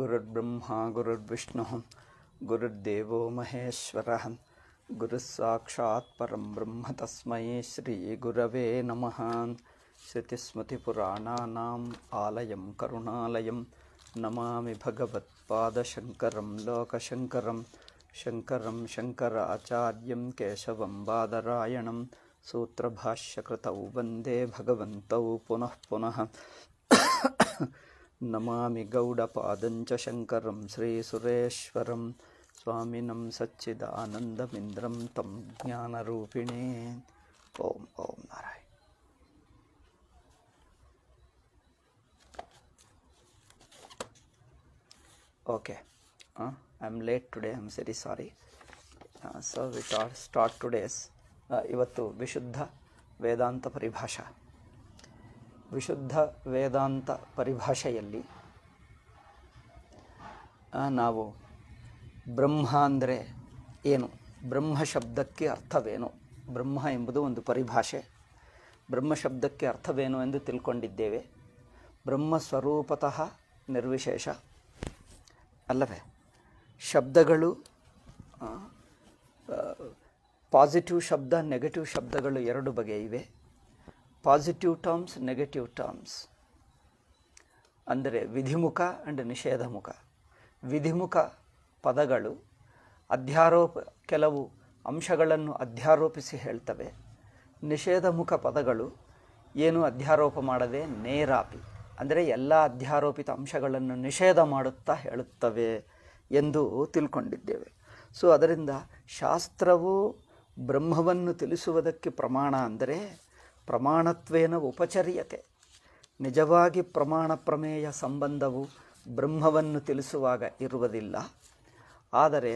गुरुर्ब्रह्मा गुरुर्विष्णुः गुरुर्देवो महेश्वरः परं ब्रह्म तस्मै श्रीगुरवे नमः श्रुतिस्मृतिपुराणानाम् आलयं करुणालयं नमामि भगवत्पादशङ्करं लोकशङ्करं शङ्करं शङ्कराचार्यं केशवं बादरायणं सूत्रभाष्यकृतौ वन्दे भगवन्तौ पुनः पुनः नमामि गौडपादं च शङ्करं श्रीसुरेश्वरं स्वामिनं सच्चिदानन्दमिन्द्रं तं ज्ञानरूपिणे ओम ओम Narayan okay uh, i'm late today i'm very sorry uh, so we start, start today's uh, ಇವತ್ತು ವಿಶುದ್ಧ ವೇದಾಂತ ಪರಿಭಾಷಾ ವಿಶುದ್ಧ ವೇದಾಂತ ಪರಿಭಾಷೆಯಲ್ಲಿ ನಾವು ಬ್ರಹ್ಮ ಅಂದರೆ ಏನು ಬ್ರಹ್ಮ ಶಬ್ದಕ್ಕೆ ಅರ್ಥವೇನು ಬ್ರಹ್ಮ ಎಂಬುದು ಒಂದು ಪರಿಭಾಷೆ ಬ್ರಹ್ಮ ಶಬ್ದಕ್ಕೆ ಅರ್ಥವೇನು ಎಂದು ತಿಳ್ಕೊಂಡಿದ್ದೇವೆ ಬ್ರಹ್ಮ ಸ್ವರೂಪತಃ ನಿರ್ವಿಶೇಷ ಅಲ್ಲವೇ ಶಬ್ದಗಳು ಪಾಸಿಟಿವ್ ಶಬ್ದ ನೆಗೆಟಿವ್ ಶಬ್ದಗಳು ಎರಡು ಬಗೆ ಇವೆ ಪಾಸಿಟಿವ್ ಟರ್ಮ್ಸ್ ನೆಗೆಟಿವ್ ಟರ್ಮ್ಸ್ ಅಂದರೆ ವಿಧಿಮುಖ ಆ್ಯಂಡ್ ನಿಷೇಧಮುಖ ವಿಧಿಮುಖ ಪದಗಳು ಅಧ್ಯಾರೋಪ ಕೆಲವು ಅಂಶಗಳನ್ನು ಅಧ್ಯಾರೋಪಿಸಿ ಹೇಳ್ತವೆ ನಿಷೇಧಮುಖ ಪದಗಳು ಏನು ಅಧ್ಯಾರೋಪ ಮಾಡದೆ ನೇರಾಪಿ ಅಂದರೆ ಎಲ್ಲ ಅಧ್ಯಾರೋಪಿತ ಅಂಶಗಳನ್ನು ನಿಷೇಧ ಮಾಡುತ್ತಾ ಹೇಳುತ್ತವೆ ಎಂದು ತಿಳ್ಕೊಂಡಿದ್ದೇವೆ ಸೊ ಅದರಿಂದ ಶಾಸ್ತ್ರವು ಬ್ರಹ್ಮವನ್ನು ತಿಳಿಸುವುದಕ್ಕೆ ಪ್ರಮಾಣ ಅಂದರೆ ಪ್ರಮಾಣತ್ವೇನ ಉಪಚರ್ಯತೆ ನಿಜವಾಗಿ ಪ್ರಮಾಣ ಪ್ರಮೇಯ ಸಂಬಂಧವು ಬ್ರಹ್ಮವನ್ನು ತಿಳಿಸುವಾಗ ಇರುವುದಿಲ್ಲ ಆದರೆ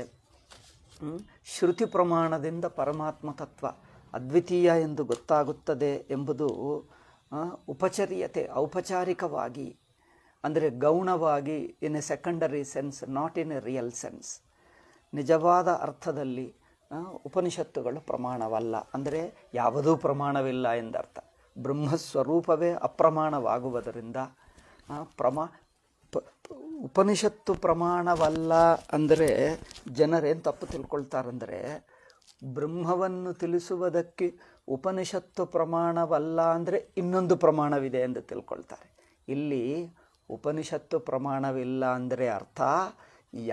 ಶ್ರುತಿ ಪ್ರಮಾಣದಿಂದ ಪರಮಾತ್ಮ ತತ್ವ ಅದ್ವಿತೀಯ ಎಂದು ಗೊತ್ತಾಗುತ್ತದೆ ಎಂಬುದು ಉಪಚರ್ಯತೆ ಔಪಚಾರಿಕವಾಗಿ ಅಂದರೆ ಗೌಣವಾಗಿ in a secondary sense not in a real sense ನಿಜವಾದ ಅರ್ಥದಲ್ಲಿ ಉಪನಿಷತ್ತುಗಳು ಪ್ರಮಾಣವಲ್ಲ ಅಂದರೆ ಯಾವುದೂ ಪ್ರಮಾಣವಿಲ್ಲ ಎಂದರ್ಥ ಬ್ರಹ್ಮಸ್ವರೂಪವೇ ಅಪ್ರಮಾಣವಾಗುವುದರಿಂದ ಪ್ರಮಾ ಉಪನಿಷತ್ತು ಪ್ರಮಾಣವಲ್ಲ ಅಂದರೆ ಜನರೇನು ತಪ್ಪು ತಿಳ್ಕೊಳ್ತಾರಂದರೆ ಬ್ರಹ್ಮವನ್ನು ತಿಳಿಸುವುದಕ್ಕೆ ಉಪನಿಷತ್ತು ಪ್ರಮಾಣವಲ್ಲ ಅಂದರೆ ಇನ್ನೊಂದು ಪ್ರಮಾಣವಿದೆ ಎಂದು ತಿಳ್ಕೊಳ್ತಾರೆ ಇಲ್ಲಿ ಉಪನಿಷತ್ತು ಪ್ರಮಾಣವಿಲ್ಲ ಅಂದರೆ ಅರ್ಥ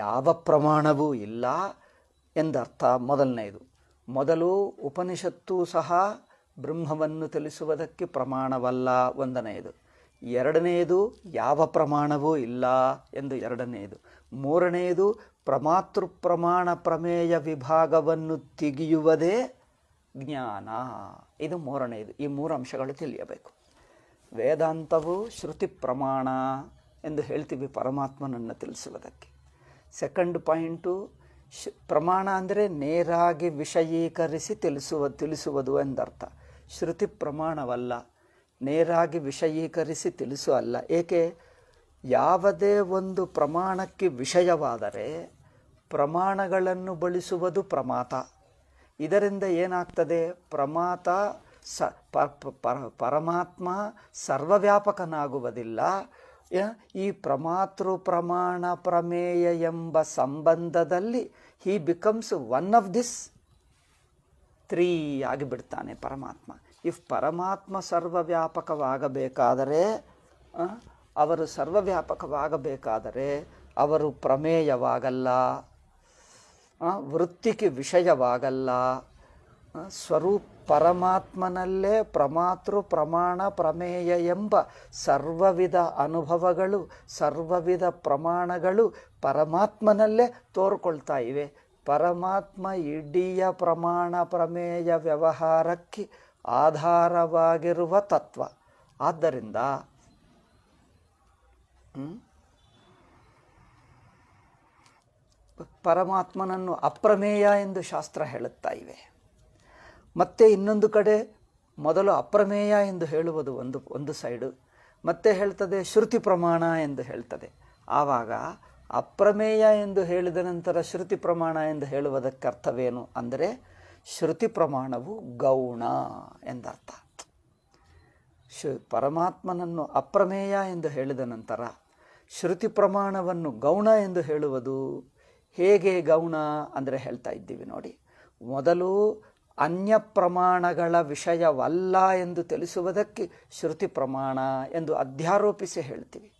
ಯಾವ ಪ್ರಮಾಣವೂ ಇಲ್ಲ ಎಂದರ್ಥ ಮೊದಲನೆಯದು ಮೊದಲು ಉಪನಿಷತ್ತು ಸಹ ಬ್ರಹ್ಮವನ್ನು ತಿಳಿಸುವುದಕ್ಕೆ ಪ್ರಮಾಣವಲ್ಲ ಒಂದನೆಯದು ಎರಡನೆಯದು ಯಾವ ಪ್ರಮಾಣವೂ ಇಲ್ಲ ಎಂದು ಎರಡನೆಯದು ಮೂರನೆಯದು ಪ್ರಮಾತೃ ಪ್ರಮಾಣ ಪ್ರಮೇಯ ವಿಭಾಗವನ್ನು ತೆಗೆಯುವುದೇ ಜ್ಞಾನ ಇದು ಮೂರನೆಯದು ಈ ಮೂರು ಅಂಶಗಳು ತಿಳಿಯಬೇಕು ವೇದಾಂತವು ಶ್ರುತಿ ಪ್ರಮಾಣ ಎಂದು ಹೇಳ್ತೀವಿ ಪರಮಾತ್ಮನನ್ನು ತಿಳಿಸುವುದಕ್ಕೆ ಸೆಕೆಂಡ್ ಪಾಯಿಂಟು ಶ್ ಪ್ರಮಾಣ ಅಂದರೆ ನೇರಾಗಿ ವಿಷಯೀಕರಿಸಿ ತಿಳಿಸುವ ತಿಳಿಸುವುದು ಎಂದರ್ಥ ಶ್ರುತಿ ಪ್ರಮಾಣವಲ್ಲ ನೇರಾಗಿ ವಿಷಯೀಕರಿಸಿ ತಿಳಿಸು ಅಲ್ಲ ಏಕೆ ಯಾವುದೇ ಒಂದು ಪ್ರಮಾಣಕ್ಕೆ ವಿಷಯವಾದರೆ ಪ್ರಮಾಣಗಳನ್ನು ಬಳಸುವುದು ಪ್ರಮಾತ ಇದರಿಂದ ಏನಾಗ್ತದೆ ಪ್ರಮಾತ ಸ ಪರಮಾತ್ಮ ಸರ್ವವ್ಯಾಪಕನಾಗುವುದಿಲ್ಲ ಈ ಪ್ರಮಾತೃ ಪ್ರಮಾಣ ಪ್ರಮೇಯ ಎಂಬ ಸಂಬಂಧದಲ್ಲಿ he becomes one of this three ಆಗಿಬಿಡ್ತಾನೆ ಪರಮಾತ್ಮ ಇಫ್ ಪರಮಾತ್ಮ ಸರ್ವವ್ಯಾಪಕವಾಗಬೇಕಾದರೆ ಅವರು ಸರ್ವವ್ಯಾಪಕವಾಗಬೇಕಾದರೆ ಅವರು ಪ್ರಮೇಯವಾಗಲ್ಲ ವೃತ್ತಿಗೆ ವಿಷಯವಾಗಲ್ಲ ಸ್ವರೂಪ ಪರಮಾತ್ಮನಲ್ಲೇ ಪ್ರಮಾತೃ ಪ್ರಮಾಣ ಪ್ರಮೇಯ ಎಂಬ ಸರ್ವವಿಧ ಅನುಭವಗಳು ಸರ್ವವಿಧ ಪ್ರಮಾಣಗಳು ಪರಮಾತ್ಮನಲ್ಲೇ ತೋರ್ಕೊಳ್ತಾ ಇವೆ ಪರಮಾತ್ಮ ಇಡೀಯ ಪ್ರಮಾಣ ಪ್ರಮೇಯ ವ್ಯವಹಾರಕ್ಕೆ ಆಧಾರವಾಗಿರುವ ತತ್ವ ಆದ್ದರಿಂದ ಪರಮಾತ್ಮನನ್ನು ಅಪ್ರಮೇಯ ಎಂದು ಶಾಸ್ತ್ರ ಹೇಳುತ್ತಾ ಇವೆ ಮತ್ತೆ ಇನ್ನೊಂದು ಕಡೆ ಮೊದಲು ಅಪ್ರಮೇಯ ಎಂದು ಹೇಳುವುದು ಒಂದು ಒಂದು ಸೈಡು ಮತ್ತೆ ಹೇಳ್ತದೆ ಶ್ರುತಿ ಪ್ರಮಾಣ ಎಂದು ಹೇಳ್ತದೆ ಆವಾಗ ಅಪ್ರಮೇಯ ಎಂದು ಹೇಳಿದ ನಂತರ ಶ್ರುತಿ ಪ್ರಮಾಣ ಎಂದು ಹೇಳುವುದಕ್ಕೆ ಅರ್ಥವೇನು ಅಂದರೆ ಶ್ರುತಿ ಪ್ರಮಾಣವು ಗೌಣ ಎಂದರ್ಥ ಶು ಪರಮಾತ್ಮನನ್ನು ಅಪ್ರಮೇಯ ಎಂದು ಹೇಳಿದ ನಂತರ ಶ್ರುತಿ ಪ್ರಮಾಣವನ್ನು ಗೌಣ ಎಂದು ಹೇಳುವುದು ಹೇಗೆ ಗೌಣ ಅಂದರೆ ಹೇಳ್ತಾ ಇದ್ದೀವಿ ನೋಡಿ ಮೊದಲು ಅನ್ಯ ಪ್ರಮಾಣಗಳ ವಿಷಯವಲ್ಲ ಎಂದು ತಿಳಿಸುವುದಕ್ಕೆ ಶ್ರುತಿ ಪ್ರಮಾಣ ಎಂದು ಅಧ್ಯಾರೋಪಿಸಿ ಹೇಳ್ತೀವಿ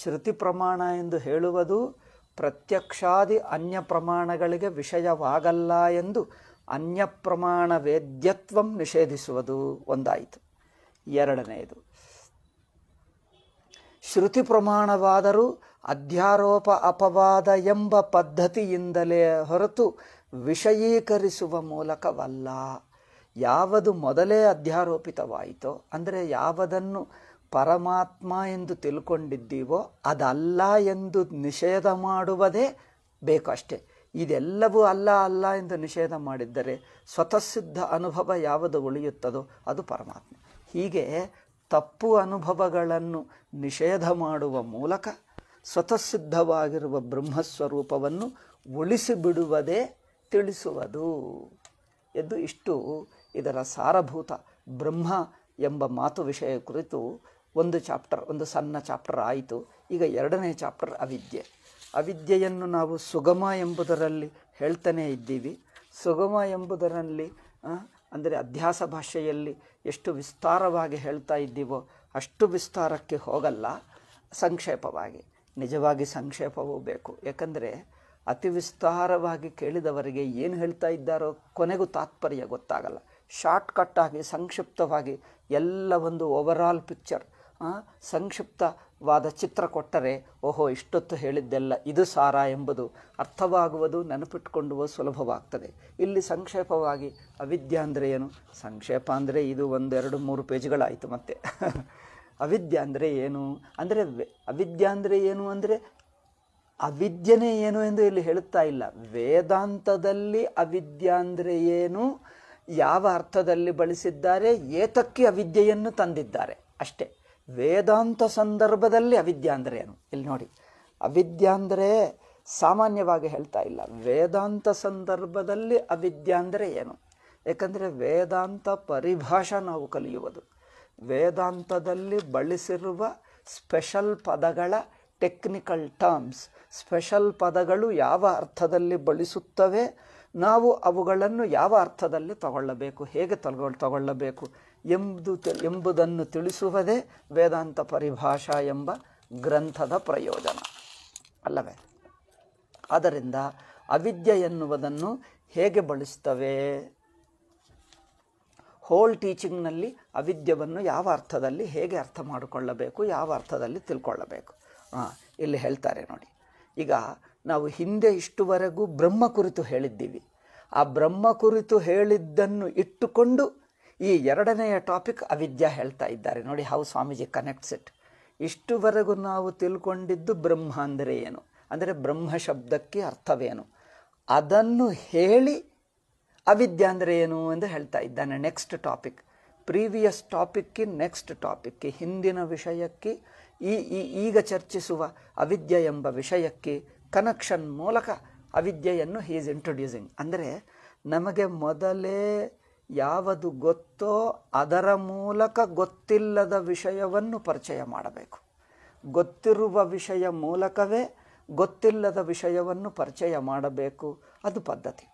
ಶ್ರುತಿ ಪ್ರಮಾಣ ಎಂದು ಹೇಳುವುದು ಪ್ರತ್ಯಕ್ಷಾದಿ ಅನ್ಯ ಪ್ರಮಾಣಗಳಿಗೆ ವಿಷಯವಾಗಲ್ಲ ಎಂದು ಅನ್ಯ ಪ್ರಮಾಣ ವೇದ್ಯತ್ವಂ ನಿಷೇಧಿಸುವುದು ಒಂದಾಯಿತು ಎರಡನೆಯದು ಶ್ರುತಿ ಪ್ರಮಾಣವಾದರೂ ಅಧ್ಯಾರೋಪ ಅಪವಾದ ಎಂಬ ಪದ್ಧತಿಯಿಂದಲೇ ಹೊರತು ವಿಷಯೀಕರಿಸುವ ಮೂಲಕವಲ್ಲ ಯಾವುದು ಮೊದಲೇ ಅಧ್ಯಾರೋಪಿತವಾಯಿತೋ ಅಂದರೆ ಯಾವದನ್ನು ಪರಮಾತ್ಮ ಎಂದು ತಿಳ್ಕೊಂಡಿದ್ದೀವೋ ಅದಲ್ಲ ಎಂದು ನಿಷೇಧ ಮಾಡುವುದೇ ಅಷ್ಟೇ ಇದೆಲ್ಲವೂ ಅಲ್ಲ ಅಲ್ಲ ಎಂದು ನಿಷೇಧ ಮಾಡಿದ್ದರೆ ಸ್ವತಃಸಿದ್ಧ ಅನುಭವ ಯಾವುದು ಉಳಿಯುತ್ತದೋ ಅದು ಪರಮಾತ್ಮ ಹೀಗೆ ತಪ್ಪು ಅನುಭವಗಳನ್ನು ನಿಷೇಧ ಮಾಡುವ ಮೂಲಕ ಸ್ವತಃಸಿದ್ಧವಾಗಿರುವ ಬ್ರಹ್ಮಸ್ವರೂಪವನ್ನು ಉಳಿಸಿಬಿಡುವುದೇ ತಿಳಿಸುವುದು ಎಂದು ಇಷ್ಟು ಇದರ ಸಾರಭೂತ ಬ್ರಹ್ಮ ಎಂಬ ಮಾತು ವಿಷಯ ಕುರಿತು ಒಂದು ಚಾಪ್ಟರ್ ಒಂದು ಸಣ್ಣ ಚಾಪ್ಟರ್ ಆಯಿತು ಈಗ ಎರಡನೇ ಚಾಪ್ಟರ್ ಅವಿದ್ಯೆ ಅವಿದ್ಯೆಯನ್ನು ನಾವು ಸುಗಮ ಎಂಬುದರಲ್ಲಿ ಹೇಳ್ತಾನೇ ಇದ್ದೀವಿ ಸುಗಮ ಎಂಬುದರಲ್ಲಿ ಅಂದರೆ ಅಧ್ಯಾಸ ಭಾಷೆಯಲ್ಲಿ ಎಷ್ಟು ವಿಸ್ತಾರವಾಗಿ ಹೇಳ್ತಾ ಇದ್ದೀವೋ ಅಷ್ಟು ವಿಸ್ತಾರಕ್ಕೆ ಹೋಗಲ್ಲ ಸಂಕ್ಷೇಪವಾಗಿ ನಿಜವಾಗಿ ಸಂಕ್ಷೇಪವೂ ಬೇಕು ಯಾಕಂದರೆ ಅತಿ ವಿಸ್ತಾರವಾಗಿ ಕೇಳಿದವರಿಗೆ ಏನು ಹೇಳ್ತಾ ಇದ್ದಾರೋ ಕೊನೆಗೂ ತಾತ್ಪರ್ಯ ಗೊತ್ತಾಗಲ್ಲ ಆಗಿ ಸಂಕ್ಷಿಪ್ತವಾಗಿ ಎಲ್ಲ ಒಂದು ಓವರಾಲ್ ಪಿಕ್ಚರ್ ಸಂಕ್ಷಿಪ್ತವಾದ ಚಿತ್ರ ಕೊಟ್ಟರೆ ಓಹೋ ಇಷ್ಟೊತ್ತು ಹೇಳಿದ್ದೆಲ್ಲ ಇದು ಸಾರ ಎಂಬುದು ಅರ್ಥವಾಗುವುದು ನೆನಪಿಟ್ಕೊಂಡು ಸುಲಭವಾಗ್ತದೆ ಇಲ್ಲಿ ಸಂಕ್ಷೇಪವಾಗಿ ಅವಿದ್ಯ ಅಂದರೆ ಏನು ಸಂಕ್ಷೇಪ ಅಂದರೆ ಇದು ಒಂದೆರಡು ಮೂರು ಪೇಜ್ಗಳಾಯಿತು ಮತ್ತೆ ಅವಿದ್ಯ ಅಂದರೆ ಏನು ಅಂದರೆ ಅವಿದ್ಯ ಅಂದರೆ ಏನು ಅಂದರೆ ಅವಿದ್ಯನೇ ಏನು ಎಂದು ಇಲ್ಲಿ ಹೇಳುತ್ತಾ ಇಲ್ಲ ವೇದಾಂತದಲ್ಲಿ ಅವಿದ್ಯ ಅಂದರೆ ಏನು ಯಾವ ಅರ್ಥದಲ್ಲಿ ಬಳಸಿದ್ದಾರೆ ಏತಕ್ಕೆ ಅವಿದ್ಯೆಯನ್ನು ತಂದಿದ್ದಾರೆ ಅಷ್ಟೇ ವೇದಾಂತ ಸಂದರ್ಭದಲ್ಲಿ ಅವಿದ್ಯ ಅಂದರೆ ಏನು ಇಲ್ಲಿ ನೋಡಿ ಅವಿದ್ಯ ಅಂದರೆ ಸಾಮಾನ್ಯವಾಗಿ ಹೇಳ್ತಾ ಇಲ್ಲ ವೇದಾಂತ ಸಂದರ್ಭದಲ್ಲಿ ಅವಿದ್ಯ ಅಂದರೆ ಏನು ಏಕೆಂದರೆ ವೇದಾಂತ ಪರಿಭಾಷಾ ನಾವು ಕಲಿಯುವುದು ವೇದಾಂತದಲ್ಲಿ ಬಳಸಿರುವ ಸ್ಪೆಷಲ್ ಪದಗಳ ಟೆಕ್ನಿಕಲ್ ಟರ್ಮ್ಸ್ ಸ್ಪೆಷಲ್ ಪದಗಳು ಯಾವ ಅರ್ಥದಲ್ಲಿ ಬಳಸುತ್ತವೆ ನಾವು ಅವುಗಳನ್ನು ಯಾವ ಅರ್ಥದಲ್ಲಿ ತಗೊಳ್ಳಬೇಕು ಹೇಗೆ ತಗೊಳ್ ತಗೊಳ್ಳಬೇಕು ಎಂಬುದು ಎಂಬುದನ್ನು ತಿಳಿಸುವುದೇ ವೇದಾಂತ ಪರಿಭಾಷಾ ಎಂಬ ಗ್ರಂಥದ ಪ್ರಯೋಜನ ಅಲ್ಲವೇ ಆದ್ದರಿಂದ ಅವಿದ್ಯೆ ಎನ್ನುವುದನ್ನು ಹೇಗೆ ಬಳಸ್ತವೆ ಹೋಲ್ ಟೀಚಿಂಗ್ನಲ್ಲಿ ಅವಿದ್ಯವನ್ನು ಯಾವ ಅರ್ಥದಲ್ಲಿ ಹೇಗೆ ಅರ್ಥ ಮಾಡಿಕೊಳ್ಳಬೇಕು ಯಾವ ಅರ್ಥದಲ್ಲಿ ತಿಳ್ಕೊಳ್ಳಬೇಕು ಇಲ್ಲಿ ಹೇಳ್ತಾರೆ ನೋಡಿ ಈಗ ನಾವು ಹಿಂದೆ ಇಷ್ಟುವರೆಗೂ ಬ್ರಹ್ಮ ಕುರಿತು ಹೇಳಿದ್ದೀವಿ ಆ ಬ್ರಹ್ಮ ಕುರಿತು ಹೇಳಿದ್ದನ್ನು ಇಟ್ಟುಕೊಂಡು ಈ ಎರಡನೆಯ ಟಾಪಿಕ್ ಅವಿದ್ಯಾ ಹೇಳ್ತಾ ಇದ್ದಾರೆ ನೋಡಿ ಹೌ ಸ್ವಾಮೀಜಿ ಕನೆಕ್ಟ್ಸ್ ಇಟ್ ಇಷ್ಟುವರೆಗೂ ನಾವು ತಿಳ್ಕೊಂಡಿದ್ದು ಬ್ರಹ್ಮ ಅಂದರೆ ಏನು ಅಂದರೆ ಬ್ರಹ್ಮ ಶಬ್ದಕ್ಕೆ ಅರ್ಥವೇನು ಅದನ್ನು ಹೇಳಿ ಅವಿದ್ಯೆ ಅಂದರೆ ಏನು ಎಂದು ಹೇಳ್ತಾ ಇದ್ದಾನೆ ನೆಕ್ಸ್ಟ್ ಟಾಪಿಕ್ ಪ್ರೀವಿಯಸ್ ಟಾಪಿಕ್ಕಿ ನೆಕ್ಸ್ಟ್ ಟಾಪಿಕ್ಕಿ ಹಿಂದಿನ ವಿಷಯಕ್ಕೆ ಈ ಈಗ ಚರ್ಚಿಸುವ ಅವಿದ್ಯೆ ಎಂಬ ವಿಷಯಕ್ಕೆ ಕನೆಕ್ಷನ್ ಮೂಲಕ ಅವಿದ್ಯೆಯನ್ನು ಈಸ್ ಇಂಟ್ರೊಡ್ಯೂಸಿಂಗ್ ಅಂದರೆ ನಮಗೆ ಮೊದಲೇ ಯಾವುದು ಗೊತ್ತೋ ಅದರ ಮೂಲಕ ಗೊತ್ತಿಲ್ಲದ ವಿಷಯವನ್ನು ಪರಿಚಯ ಮಾಡಬೇಕು ಗೊತ್ತಿರುವ ವಿಷಯ ಮೂಲಕವೇ ಗೊತ್ತಿಲ್ಲದ ವಿಷಯವನ್ನು ಪರಿಚಯ ಮಾಡಬೇಕು ಅದು ಪದ್ಧತಿ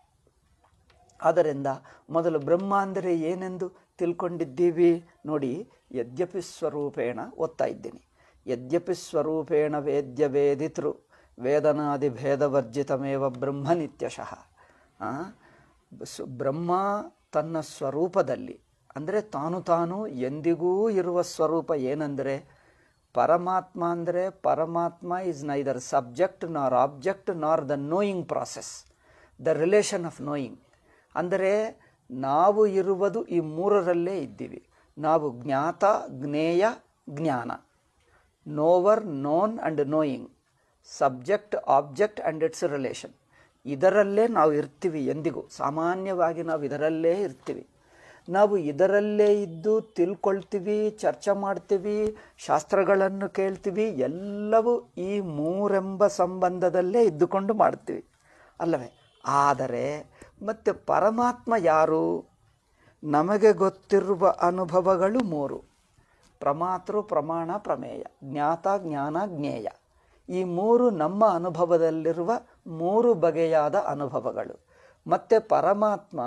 ಆದ್ದರಿಂದ ಮೊದಲು ಬ್ರಹ್ಮ ಏನೆಂದು ತಿಳ್ಕೊಂಡಿದ್ದೀವಿ ನೋಡಿ ಯದ್ಯಪಿ ಸ್ವರೂಪೇಣ ಓದ್ತಾ ಇದ್ದೀನಿ ಯದ್ಯಪಿ ಸ್ವರೂಪೇಣ ವೇದ್ಯ ವೇದಿತೃ ಭೇದವರ್ಜಿತಮೇವ ಬ್ರಹ್ಮ ನಿತ್ಯಶಃ ಬ್ರಹ್ಮ ತನ್ನ ಸ್ವರೂಪದಲ್ಲಿ ಅಂದರೆ ತಾನು ತಾನು ಎಂದಿಗೂ ಇರುವ ಸ್ವರೂಪ ಏನಂದರೆ ಪರಮಾತ್ಮ ಅಂದರೆ ಪರಮಾತ್ಮ is neither subject nor object nor the knowing process the relation of knowing ಅಂದರೆ ನಾವು ಇರುವುದು ಈ ಮೂರರಲ್ಲೇ ಇದ್ದೀವಿ ನಾವು ಜ್ಞಾತ ಜ್ಞೇಯ ಜ್ಞಾನ knower known and knowing subject object and its relation ಇದರಲ್ಲೇ ನಾವು ಇರ್ತೀವಿ ಎಂದಿಗೂ ಸಾಮಾನ್ಯವಾಗಿ ನಾವು ಇದರಲ್ಲೇ ಇರ್ತೀವಿ ನಾವು ಇದರಲ್ಲೇ ಇದ್ದು ತಿಳ್ಕೊಳ್ತೀವಿ ಚರ್ಚೆ ಮಾಡ್ತೀವಿ ಶಾಸ್ತ್ರಗಳನ್ನು ಕೇಳ್ತೀವಿ ಎಲ್ಲವೂ ಈ ಮೂರೆಂಬ ಸಂಬಂಧದಲ್ಲೇ ಇದ್ದುಕೊಂಡು ಮಾಡ್ತೀವಿ ಅಲ್ಲವೇ ಆದರೆ ಮತ್ತು ಪರಮಾತ್ಮ ಯಾರು ನಮಗೆ ಗೊತ್ತಿರುವ ಅನುಭವಗಳು ಮೂರು ಪ್ರಮಾತೃ ಪ್ರಮಾಣ ಪ್ರಮೇಯ ಜ್ಞಾತ ಜ್ಞಾನ ಜ್ಞೇಯ ಈ ಮೂರು ನಮ್ಮ ಅನುಭವದಲ್ಲಿರುವ ಮೂರು ಬಗೆಯಾದ ಅನುಭವಗಳು ಮತ್ತು ಪರಮಾತ್ಮ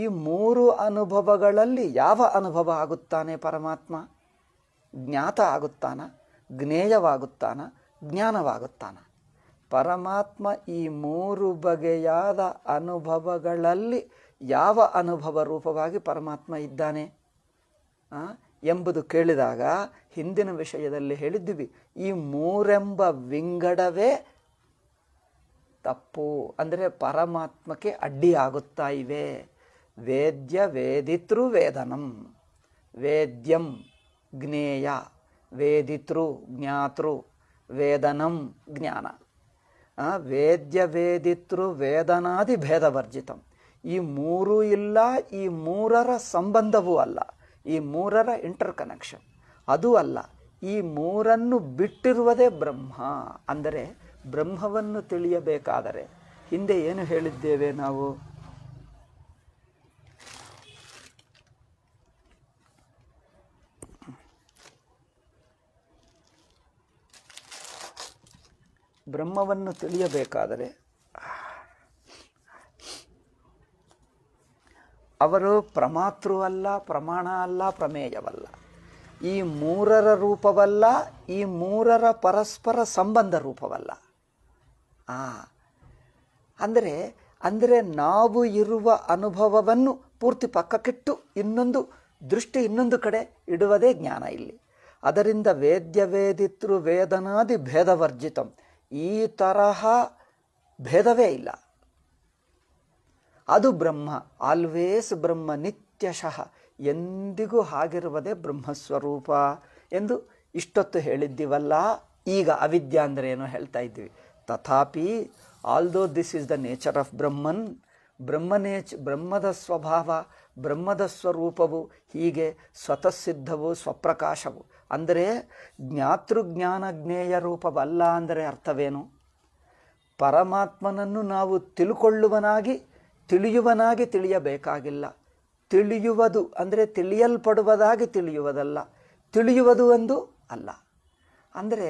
ಈ ಮೂರು ಅನುಭವಗಳಲ್ಲಿ ಯಾವ ಅನುಭವ ಆಗುತ್ತಾನೆ ಪರಮಾತ್ಮ ಜ್ಞಾತ ಆಗುತ್ತಾನ ಜ್ಞೇಯವಾಗುತ್ತಾನ ಜ್ಞಾನವಾಗುತ್ತಾನ ಪರಮಾತ್ಮ ಈ ಮೂರು ಬಗೆಯಾದ ಅನುಭವಗಳಲ್ಲಿ ಯಾವ ಅನುಭವ ರೂಪವಾಗಿ ಪರಮಾತ್ಮ ಇದ್ದಾನೆ ಎಂಬುದು ಕೇಳಿದಾಗ ಹಿಂದಿನ ವಿಷಯದಲ್ಲಿ ಹೇಳಿದ್ದೀವಿ ಈ ಮೂರೆಂಬ ವಿಂಗಡವೇ ತಪ್ಪು ಅಂದರೆ ಪರಮಾತ್ಮಕ್ಕೆ ಅಡ್ಡಿಯಾಗುತ್ತಾ ಇವೆ ವೇದ್ಯ ವೇದಿತೃ ವೇದನಂ ವೇದ್ಯಂ ಜ್ಞೇಯ ವೇದಿತೃ ಜ್ಞಾತೃ ವೇದನಂ ಜ್ಞಾನ ವೇದ್ಯ ವೇದಿತೃ ವೇದನಾದಿ ಭೇದವರ್ಜಿತಂ ಈ ಮೂರೂ ಇಲ್ಲ ಈ ಮೂರರ ಸಂಬಂಧವೂ ಅಲ್ಲ ಈ ಮೂರರ ಇಂಟರ್ ಕನೆಕ್ಷನ್ ಅದು ಅಲ್ಲ ಈ ಮೂರನ್ನು ಬಿಟ್ಟಿರುವುದೇ ಬ್ರಹ್ಮ ಅಂದರೆ ಬ್ರಹ್ಮವನ್ನು ತಿಳಿಯಬೇಕಾದರೆ ಹಿಂದೆ ಏನು ಹೇಳಿದ್ದೇವೆ ನಾವು ಬ್ರಹ್ಮವನ್ನು ತಿಳಿಯಬೇಕಾದರೆ ಅವರು ಪ್ರಮಾತೃವಲ್ಲ ಪ್ರಮಾಣ ಅಲ್ಲ ಪ್ರಮೇಯವಲ್ಲ ಈ ಮೂರರ ರೂಪವಲ್ಲ ಈ ಮೂರರ ಪರಸ್ಪರ ಸಂಬಂಧ ರೂಪವಲ್ಲ ಆ ಅಂದರೆ ಅಂದರೆ ನಾವು ಇರುವ ಅನುಭವವನ್ನು ಪೂರ್ತಿ ಪಕ್ಕಕ್ಕಿಟ್ಟು ಇನ್ನೊಂದು ದೃಷ್ಟಿ ಇನ್ನೊಂದು ಕಡೆ ಇಡುವುದೇ ಜ್ಞಾನ ಇಲ್ಲಿ ಅದರಿಂದ ವೇದ್ಯ ವೇದಿತೃ ವೇದನಾದಿ ಭೇದವರ್ಜಿತಂ ಈ ತರಹ ಭೇದವೇ ಇಲ್ಲ ಅದು ಬ್ರಹ್ಮ ಆಲ್ವೇಸ್ ಬ್ರಹ್ಮ ನಿತ್ಯಶಃ ಎಂದಿಗೂ ಆಗಿರುವುದೇ ಬ್ರಹ್ಮಸ್ವರೂಪ ಎಂದು ಇಷ್ಟೊತ್ತು ಹೇಳಿದ್ದೀವಲ್ಲ ಈಗ ಅವಿದ್ಯಾ ಅಂದರೆ ಏನೋ ಹೇಳ್ತಾ ಇದ್ದೀವಿ ತಥಾಪಿ although this is the nature of ಬ್ರಹ್ಮನ್ ಬ್ರಹ್ಮನೇಚ್ ಬ್ರಹ್ಮದ ಸ್ವಭಾವ ಬ್ರಹ್ಮದ ಸ್ವರೂಪವು ಹೀಗೆ ಸ್ವತಃಸಿದ್ಧವು ಸ್ವಪ್ರಕಾಶವು ಅಂದರೆ ಜ್ಞಾತೃಜ್ಞಾನ ಜ್ಞೇಯ ರೂಪವಲ್ಲ ಅಂದರೆ ಅರ್ಥವೇನು ಪರಮಾತ್ಮನನ್ನು ನಾವು ತಿಳ್ಕೊಳ್ಳುವನಾಗಿ ತಿಳಿಯುವನಾಗಿ ತಿಳಿಯಬೇಕಾಗಿಲ್ಲ ತಿಳಿಯುವುದು ಅಂದರೆ ತಿಳಿಯಲ್ಪಡುವುದಾಗಿ ತಿಳಿಯುವುದಲ್ಲ ತಿಳಿಯುವುದು ಒಂದು ಅಲ್ಲ ಅಂದರೆ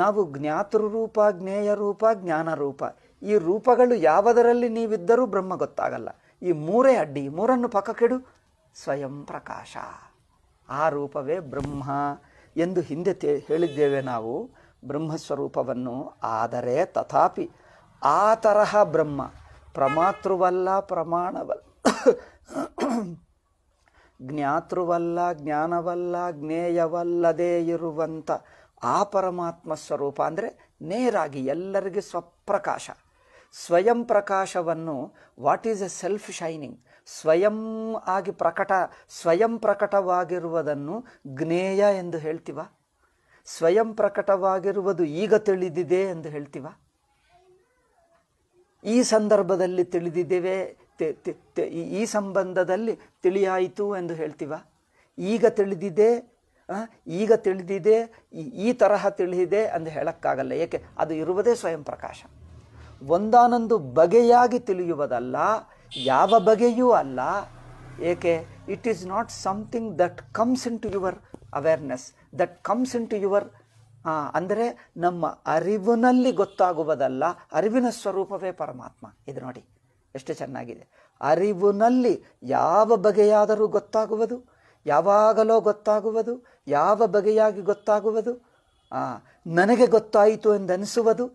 ನಾವು ಜ್ಞಾತೃರೂಪ ಜ್ಞೇಯರೂಪ ಜ್ಞಾನರೂಪ ಈ ರೂಪಗಳು ಯಾವುದರಲ್ಲಿ ನೀವಿದ್ದರೂ ಬ್ರಹ್ಮ ಗೊತ್ತಾಗಲ್ಲ ಈ ಮೂರೇ ಅಡ್ಡಿ ಮೂರನ್ನು ಕೆಡು ಸ್ವಯಂ ಪ್ರಕಾಶ ಆ ರೂಪವೇ ಬ್ರಹ್ಮ ಎಂದು ಹಿಂದೆ ಹೇಳಿದ್ದೇವೆ ನಾವು ಬ್ರಹ್ಮಸ್ವರೂಪವನ್ನು ಆದರೆ ತಥಾಪಿ ಆ ತರಹ ಬ್ರಹ್ಮ ಪ್ರಮಾತೃವಲ್ಲ ಪ್ರಮಾಣವಲ್ಲ ಜ್ಞಾತೃವಲ್ಲ ಜ್ಞಾನವಲ್ಲ ಜ್ಞೇಯವಲ್ಲದೇ ಇರುವಂಥ ಆ ಪರಮಾತ್ಮ ಸ್ವರೂಪ ಅಂದರೆ ನೇರಾಗಿ ಎಲ್ಲರಿಗೆ ಸ್ವಪ್ರಕಾಶ ಸ್ವಯಂ ಪ್ರಕಾಶವನ್ನು what is a self shining ಸ್ವಯಂ ಆಗಿ ಪ್ರಕಟ ಸ್ವಯಂ ಪ್ರಕಟವಾಗಿರುವುದನ್ನು ಜ್ಞೇಯ ಎಂದು ಹೇಳ್ತೀವ ಸ್ವಯಂ ಪ್ರಕಟವಾಗಿರುವುದು ಈಗ ತಿಳಿದಿದೆ ಎಂದು ಹೇಳ್ತೀವ ಈ ಸಂದರ್ಭದಲ್ಲಿ ತಿಳಿದಿದ್ದೇವೆ ಈ ಸಂಬಂಧದಲ್ಲಿ ತಿಳಿಯಾಯಿತು ಎಂದು ಹೇಳ್ತೀವ ಈಗ ತಿಳಿದಿದೆ ಈಗ ತಿಳಿದಿದೆ ಈ ತರಹ ತಿಳಿದಿದೆ ಅಂತ ಹೇಳೋಕ್ಕಾಗಲ್ಲ ಏಕೆ ಅದು ಇರುವುದೇ ಸ್ವಯಂ ಪ್ರಕಾಶ ಒಂದಾನೊಂದು ಬಗೆಯಾಗಿ ತಿಳಿಯುವುದಲ್ಲ ಯಾವ ಬಗೆಯೂ ಅಲ್ಲ ಏಕೆ it is not something that comes into your awareness that comes into your ಅಂದರೆ ನಮ್ಮ ಅರಿವಿನಲ್ಲಿ ಗೊತ್ತಾಗುವುದಲ್ಲ ಅರಿವಿನ ಸ್ವರೂಪವೇ ಪರಮಾತ್ಮ ಇದು ನೋಡಿ ಎಷ್ಟು ಚೆನ್ನಾಗಿದೆ ಅರಿವಿನಲ್ಲಿ ಯಾವ ಬಗೆಯಾದರೂ ಗೊತ್ತಾಗುವುದು ಯಾವಾಗಲೋ ಗೊತ್ತಾಗುವುದು ಯಾವ ಬಗೆಯಾಗಿ ಗೊತ್ತಾಗುವುದು ನನಗೆ ಗೊತ್ತಾಯಿತು ಎಂದನಿಸುವುದು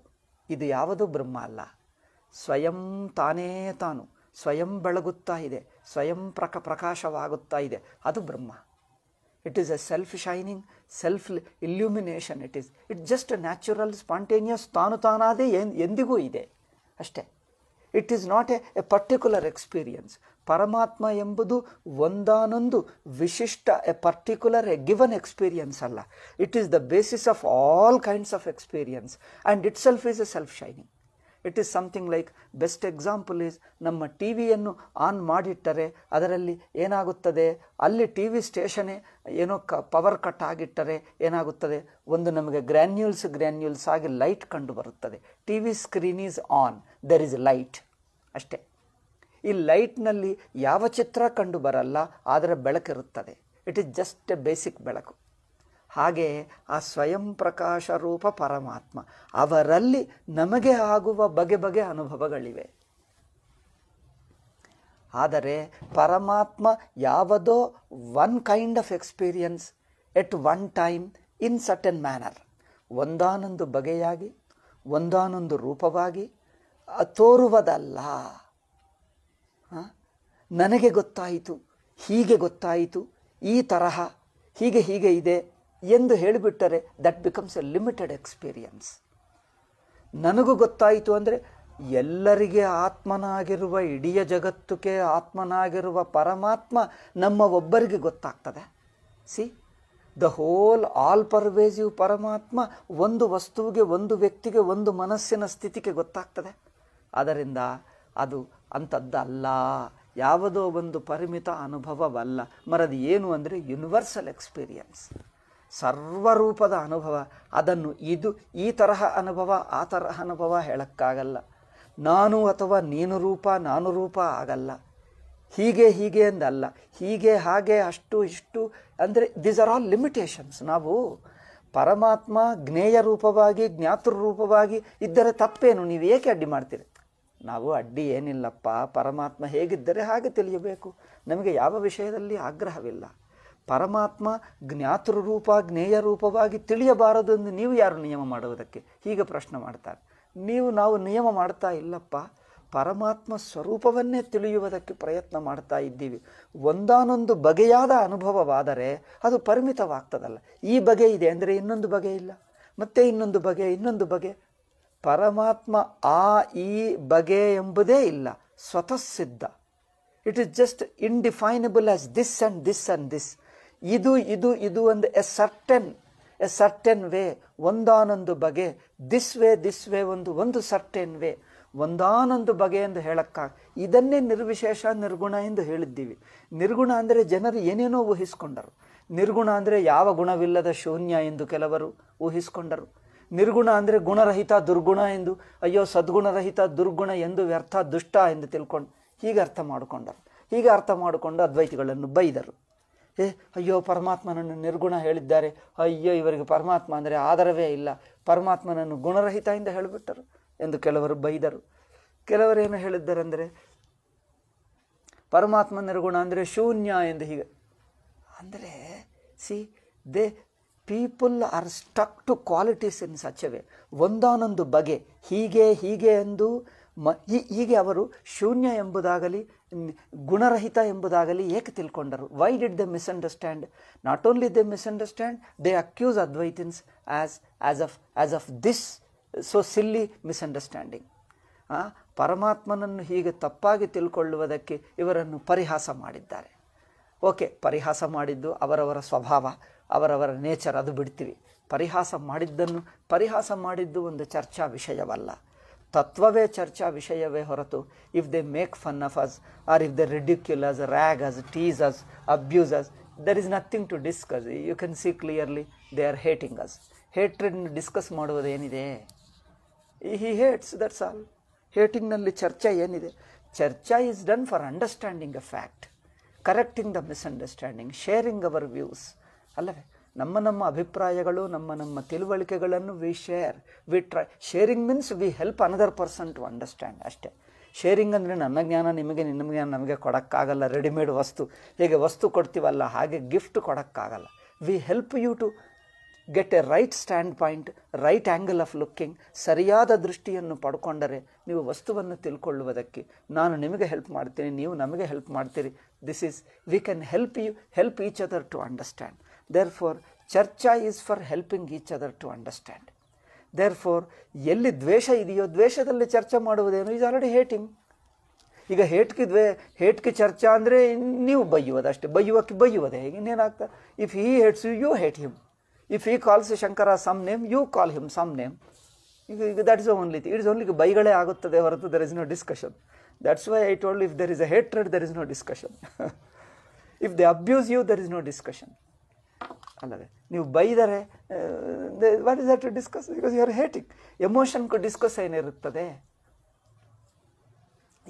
ಇದು ಯಾವುದು ಬ್ರಹ್ಮ ಅಲ್ಲ ಸ್ವಯಂ ತಾನೇ ತಾನು ಸ್ವಯಂ ಬೆಳಗುತ್ತಾ ಇದೆ ಸ್ವಯಂ ಪ್ರಕ ಪ್ರಕಾಶವಾಗುತ್ತಾ ಇದೆ ಅದು ಬ್ರಹ್ಮ It is a self shining, self illumination. It is it's just a natural, spontaneous tanu tanutanade yendigu ide. Ashte. It is not a, particular experience. Paramatma yambudu vandanandu vishishta, a particular, a given experience Allah. It is the basis of all kinds of experience and itself is a self shining. It is something like best example is ನಮ್ಮ ಟಿ ವಿಯನ್ನು on ಮಾಡಿಟ್ಟರೆ ಅದರಲ್ಲಿ ಏನಾಗುತ್ತದೆ ಅಲ್ಲಿ T V ಸ್ಟೇಷನೇ ಏನೋ ಕ power cut ಆಗಿಟ್ಟರೆ ಏನಾಗುತ್ತದೆ ಒಂದು ನಮಗೆ ಗ್ರ್ಯಾನ್ಯೂಲ್ಸ್ ಗ್ರ್ಯಾನ್ಯೂಲ್ಸ್ ಆಗಿ ಲೈಟ್ ಕಂಡು ಬರುತ್ತದೆ TV screen is on there is light ಅಷ್ಟೇ ಈ ಲೈಟ್ನಲ್ಲಿ ಯಾವ ಚಿತ್ರ ಕಂಡು ಬರಲ್ಲ ಆದರೆ ಬೆಳಕಿರುತ್ತದೆ it is just a basic ಬೆಳಕು ಹಾಗೆ ಆ ಸ್ವಯಂ ಪ್ರಕಾಶ ರೂಪ ಪರಮಾತ್ಮ ಅವರಲ್ಲಿ ನಮಗೆ ಆಗುವ ಬಗೆ ಬಗೆ ಅನುಭವಗಳಿವೆ ಆದರೆ ಪರಮಾತ್ಮ ಯಾವುದೋ one kind of experience at one time in certain manner ಒಂದಾನೊಂದು ಬಗೆಯಾಗಿ ಒಂದಾನೊಂದು ರೂಪವಾಗಿ ತೋರುವುದಲ್ಲ ನನಗೆ ಗೊತ್ತಾಯಿತು ಹೀಗೆ ಗೊತ್ತಾಯಿತು ಈ ತರಹ ಹೀಗೆ ಹೀಗೆ ಇದೆ ಎಂದು ಹೇಳಿಬಿಟ್ಟರೆ that becomes a limited experience ನನಗೂ ಗೊತ್ತಾಯಿತು ಅಂದರೆ ಎಲ್ಲರಿಗೆ ಆತ್ಮನಾಗಿರುವ ಇಡೀ ಜಗತ್ತುಗೆ ಆತ್ಮನಾಗಿರುವ ಪರಮಾತ್ಮ ನಮ್ಮ ಒಬ್ಬರಿಗೆ ಗೊತ್ತಾಗ್ತದೆ see the whole all pervasive ಪರಮಾತ್ಮ ಒಂದು ವಸ್ತುವಿಗೆ ಒಂದು ವ್ಯಕ್ತಿಗೆ ಒಂದು ಮನಸ್ಸಿನ ಸ್ಥಿತಿಗೆ ಗೊತ್ತಾಗ್ತದೆ ಅದರಿಂದ ಅದು ಅಂಥದ್ದಲ್ಲ ಯಾವುದೋ ಒಂದು ಪರಿಮಿತ ಅನುಭವವಲ್ಲ ಮರದು ಏನು ಅಂದರೆ ಯೂನಿವರ್ಸಲ್ ಎಕ್ಸ್ಪೀರಿಯನ್ಸ್ ಸರ್ವರೂಪದ ಅನುಭವ ಅದನ್ನು ಇದು ಈ ತರಹ ಅನುಭವ ಆ ತರಹ ಅನುಭವ ಹೇಳೋಕ್ಕಾಗಲ್ಲ ನಾನು ಅಥವಾ ನೀನು ರೂಪ ನಾನು ರೂಪ ಆಗಲ್ಲ ಹೀಗೆ ಹೀಗೆ ಅಂದಲ್ಲ ಹೀಗೆ ಹಾಗೆ ಅಷ್ಟು ಇಷ್ಟು ಅಂದರೆ ದೀಸ್ ಆರ್ ಆಲ್ ಲಿಮಿಟೇಷನ್ಸ್ ನಾವು ಪರಮಾತ್ಮ ಜ್ಞೇಯ ರೂಪವಾಗಿ ಜ್ಞಾತೃ ರೂಪವಾಗಿ ಇದ್ದರೆ ತಪ್ಪೇನು ನೀವು ಏಕೆ ಅಡ್ಡಿ ಮಾಡ್ತೀರಿ ನಾವು ಅಡ್ಡಿ ಏನಿಲ್ಲಪ್ಪ ಪರಮಾತ್ಮ ಹೇಗಿದ್ದರೆ ಹಾಗೆ ತಿಳಿಯಬೇಕು ನಮಗೆ ಯಾವ ವಿಷಯದಲ್ಲಿ ಆಗ್ರಹವಿಲ್ಲ ಪರಮಾತ್ಮ ಜ್ಞಾತೃ ರೂಪ ಜ್ಞೇಯ ರೂಪವಾಗಿ ತಿಳಿಯಬಾರದು ಎಂದು ನೀವು ಯಾರು ನಿಯಮ ಮಾಡುವುದಕ್ಕೆ ಹೀಗೆ ಪ್ರಶ್ನೆ ಮಾಡ್ತಾರೆ ನೀವು ನಾವು ನಿಯಮ ಮಾಡ್ತಾ ಇಲ್ಲಪ್ಪ ಪರಮಾತ್ಮ ಸ್ವರೂಪವನ್ನೇ ತಿಳಿಯುವುದಕ್ಕೆ ಪ್ರಯತ್ನ ಮಾಡ್ತಾ ಇದ್ದೀವಿ ಒಂದಾನೊಂದು ಬಗೆಯಾದ ಅನುಭವವಾದರೆ ಅದು ಪರಿಮಿತವಾಗ್ತದಲ್ಲ ಈ ಬಗೆ ಇದೆ ಅಂದರೆ ಇನ್ನೊಂದು ಬಗೆ ಇಲ್ಲ ಮತ್ತೆ ಇನ್ನೊಂದು ಬಗೆ ಇನ್ನೊಂದು ಬಗೆ ಪರಮಾತ್ಮ ಆ ಈ ಬಗೆ ಎಂಬುದೇ ಇಲ್ಲ ಸ್ವತಃ ಸಿದ್ಧ it is just indefinable as this and this and this ಇದು ಇದು ಇದು ಒಂದು a certain a certain way ಒಂದಾನೊಂದು ಬಗೆ ದಿಸ್ ವೇ ದಿಸ್ ವೇ ಒಂದು ಒಂದು ಸರ್ಟೆನ್ ವೇ ಒಂದಾನೊಂದು ಬಗೆ ಎಂದು ಹೇಳಕ್ಕ ಇದನ್ನೇ ನಿರ್ವಿಶೇಷ ನಿರ್ಗುಣ ಎಂದು ಹೇಳಿದ್ದೀವಿ ನಿರ್ಗುಣ ಅಂದರೆ ಜನರು ಏನೇನೋ ಊಹಿಸಿಕೊಂಡರು ನಿರ್ಗುಣ ಅಂದರೆ ಯಾವ ಗುಣವಿಲ್ಲದ ಶೂನ್ಯ ಎಂದು ಕೆಲವರು ಊಹಿಸಿಕೊಂಡರು ನಿರ್ಗುಣ ಅಂದರೆ ಗುಣರಹಿತ ದುರ್ಗುಣ ಎಂದು ಅಯ್ಯೋ ಸದ್ಗುಣರಹಿತ ದುರ್ಗುಣ ಎಂದು ವ್ಯರ್ಥ ದುಷ್ಟ ಎಂದು ತಿಳ್ಕೊಂಡು ಹೀಗೆ ಅರ್ಥ ಮಾಡಿಕೊಂಡರು ಹೀಗೆ ಅರ್ಥ ಮಾಡಿಕೊಂಡು ಅದ್ವೈತಿಗಳನ್ನು ಬೈದರು ಏ ಅಯ್ಯೋ ಪರಮಾತ್ಮನನ್ನು ನಿರ್ಗುಣ ಹೇಳಿದ್ದಾರೆ ಅಯ್ಯೋ ಇವರಿಗೆ ಪರಮಾತ್ಮ ಅಂದರೆ ಆಧಾರವೇ ಇಲ್ಲ ಪರಮಾತ್ಮನನ್ನು ಗುಣರಹಿತ ಇಂದ ಹೇಳಿಬಿಟ್ಟರು ಎಂದು ಕೆಲವರು ಬೈದರು ಕೆಲವರೇನು ಅಂದರೆ ಪರಮಾತ್ಮ ನಿರ್ಗುಣ ಅಂದರೆ ಶೂನ್ಯ ಎಂದು ಹೀಗೆ ಅಂದರೆ see they people are stuck to qualities in such ಒಂದಾನೊಂದು ಬಗೆ ಹೀಗೆ ಹೀಗೆ ಎಂದು ಮ ಹೀಗೆ ಅವರು ಶೂನ್ಯ ಎಂಬುದಾಗಲಿ ಗುಣರಹಿತ ಎಂಬುದಾಗಲಿ ಏಕೆ ತಿಳ್ಕೊಂಡರು why did the misunderstand not only the misunderstand they accuse ಅದ್ವೈತಿನ್ಸ್ as as of as of this so silly misunderstanding ಪರಮಾತ್ಮನನ್ನು ಹೀಗೆ ತಪ್ಪಾಗಿ ತಿಳ್ಕೊಳ್ಳುವುದಕ್ಕೆ ಇವರನ್ನು ಪರಿಹಾಸ ಮಾಡಿದ್ದಾರೆ ಓಕೆ ಪರಿಹಾಸ ಮಾಡಿದ್ದು ಅವರವರ ಸ್ವಭಾವ ಅವರವರ ನೇಚರ್ ಅದು ಬಿಡ್ತೀವಿ ಪರಿಹಾಸ ಮಾಡಿದ್ದನ್ನು ಪರಿಹಾಸ ಮಾಡಿದ್ದು ಒಂದು ಚರ್ಚಾ ವಿಷಯವಲ್ಲ tatvave charcha vishayave horatu if they make fun of us or if they ridicule us rag us tease us abuse us there is nothing to discuss you can see clearly they are hating us hatred discuss ಮಾಡುವುದು ಏನಿದೆ he hates that's all ಹೇಟಿಂಗ್ನಲ್ಲಿ ಚರ್ಚೆ ಏನಿದೆ ಚರ್ಚಾ is done for understanding a fact correcting the misunderstanding sharing our views ಅಲ್ಲವೇ ನಮ್ಮ ನಮ್ಮ ಅಭಿಪ್ರಾಯಗಳು ನಮ್ಮ ನಮ್ಮ ತಿಳುವಳಿಕೆಗಳನ್ನು we share we try sharing means we help another person to understand ಅಷ್ಟೇ ಶೇರಿಂಗ್ ಅಂದರೆ ನನ್ನ ಜ್ಞಾನ ನಿಮಗೆ ನಿನ್ನ ಜ್ಞಾನ ನಮಗೆ ಕೊಡೋಕ್ಕಾಗಲ್ಲ ರೆಡಿಮೇಡ್ ವಸ್ತು ಹೇಗೆ ವಸ್ತು ಕೊಡ್ತೀವಲ್ಲ ಹಾಗೆ ಗಿಫ್ಟ್ ಕೊಡೋಕ್ಕಾಗಲ್ಲ we help you to get a right standpoint right angle of looking ಸರಿಯಾದ ದೃಷ್ಟಿಯನ್ನು ಪಡ್ಕೊಂಡರೆ ನೀವು ವಸ್ತುವನ್ನು ತಿಳ್ಕೊಳ್ಳುವುದಕ್ಕೆ ನಾನು ನಿಮಗೆ ಹೆಲ್ಪ್ ಮಾಡ್ತೀನಿ ನೀವು ನಮಗೆ ಹೆಲ್ಪ್ ಮಾಡ್ತೀರಿ this is we can help you help each other to understand therefore ಚರ್ಚಾ is for helping each other to understand therefore ಎಲ್ಲಿ ದ್ವೇಷ ಇದೆಯೋ ದ್ವೇಷದಲ್ಲಿ ಚರ್ಚೆ ಮಾಡುವುದೇನು ಈಸ್ ಆಲ್ರೆಡಿ ಹೇಟಿಂಗ್ ಈಗ ಹೇಟ್ಕಿ ದ್ವೇ ಹೇಟ್ಕಿ ಚರ್ಚಾ ಅಂದರೆ ನೀವು ಬೈಯುವುದು ಅಷ್ಟೇ ಬೈಯುವಕ್ಕೆ ಬೈಯುವುದೇ ಹೇಗೆ ಇನ್ನೇನಾಗ್ತದೆ if he hates you you hate him if he calls Shankara some name you call him some name ಈಗ ಈಗ that is only it is only ಬೈಗಳೇ ಆಗುತ್ತದೆ ಹೊರತು there is no discussion that's why I told if there is a hatred there is no discussion if they abuse you there is no discussion ಅಲ್ಲವೇ ನೀವು ಬೈದರೆ what is that to discuss because you R hating ಎಮೋಷನ್ಗೂ discuss ಏನಿರುತ್ತದೆ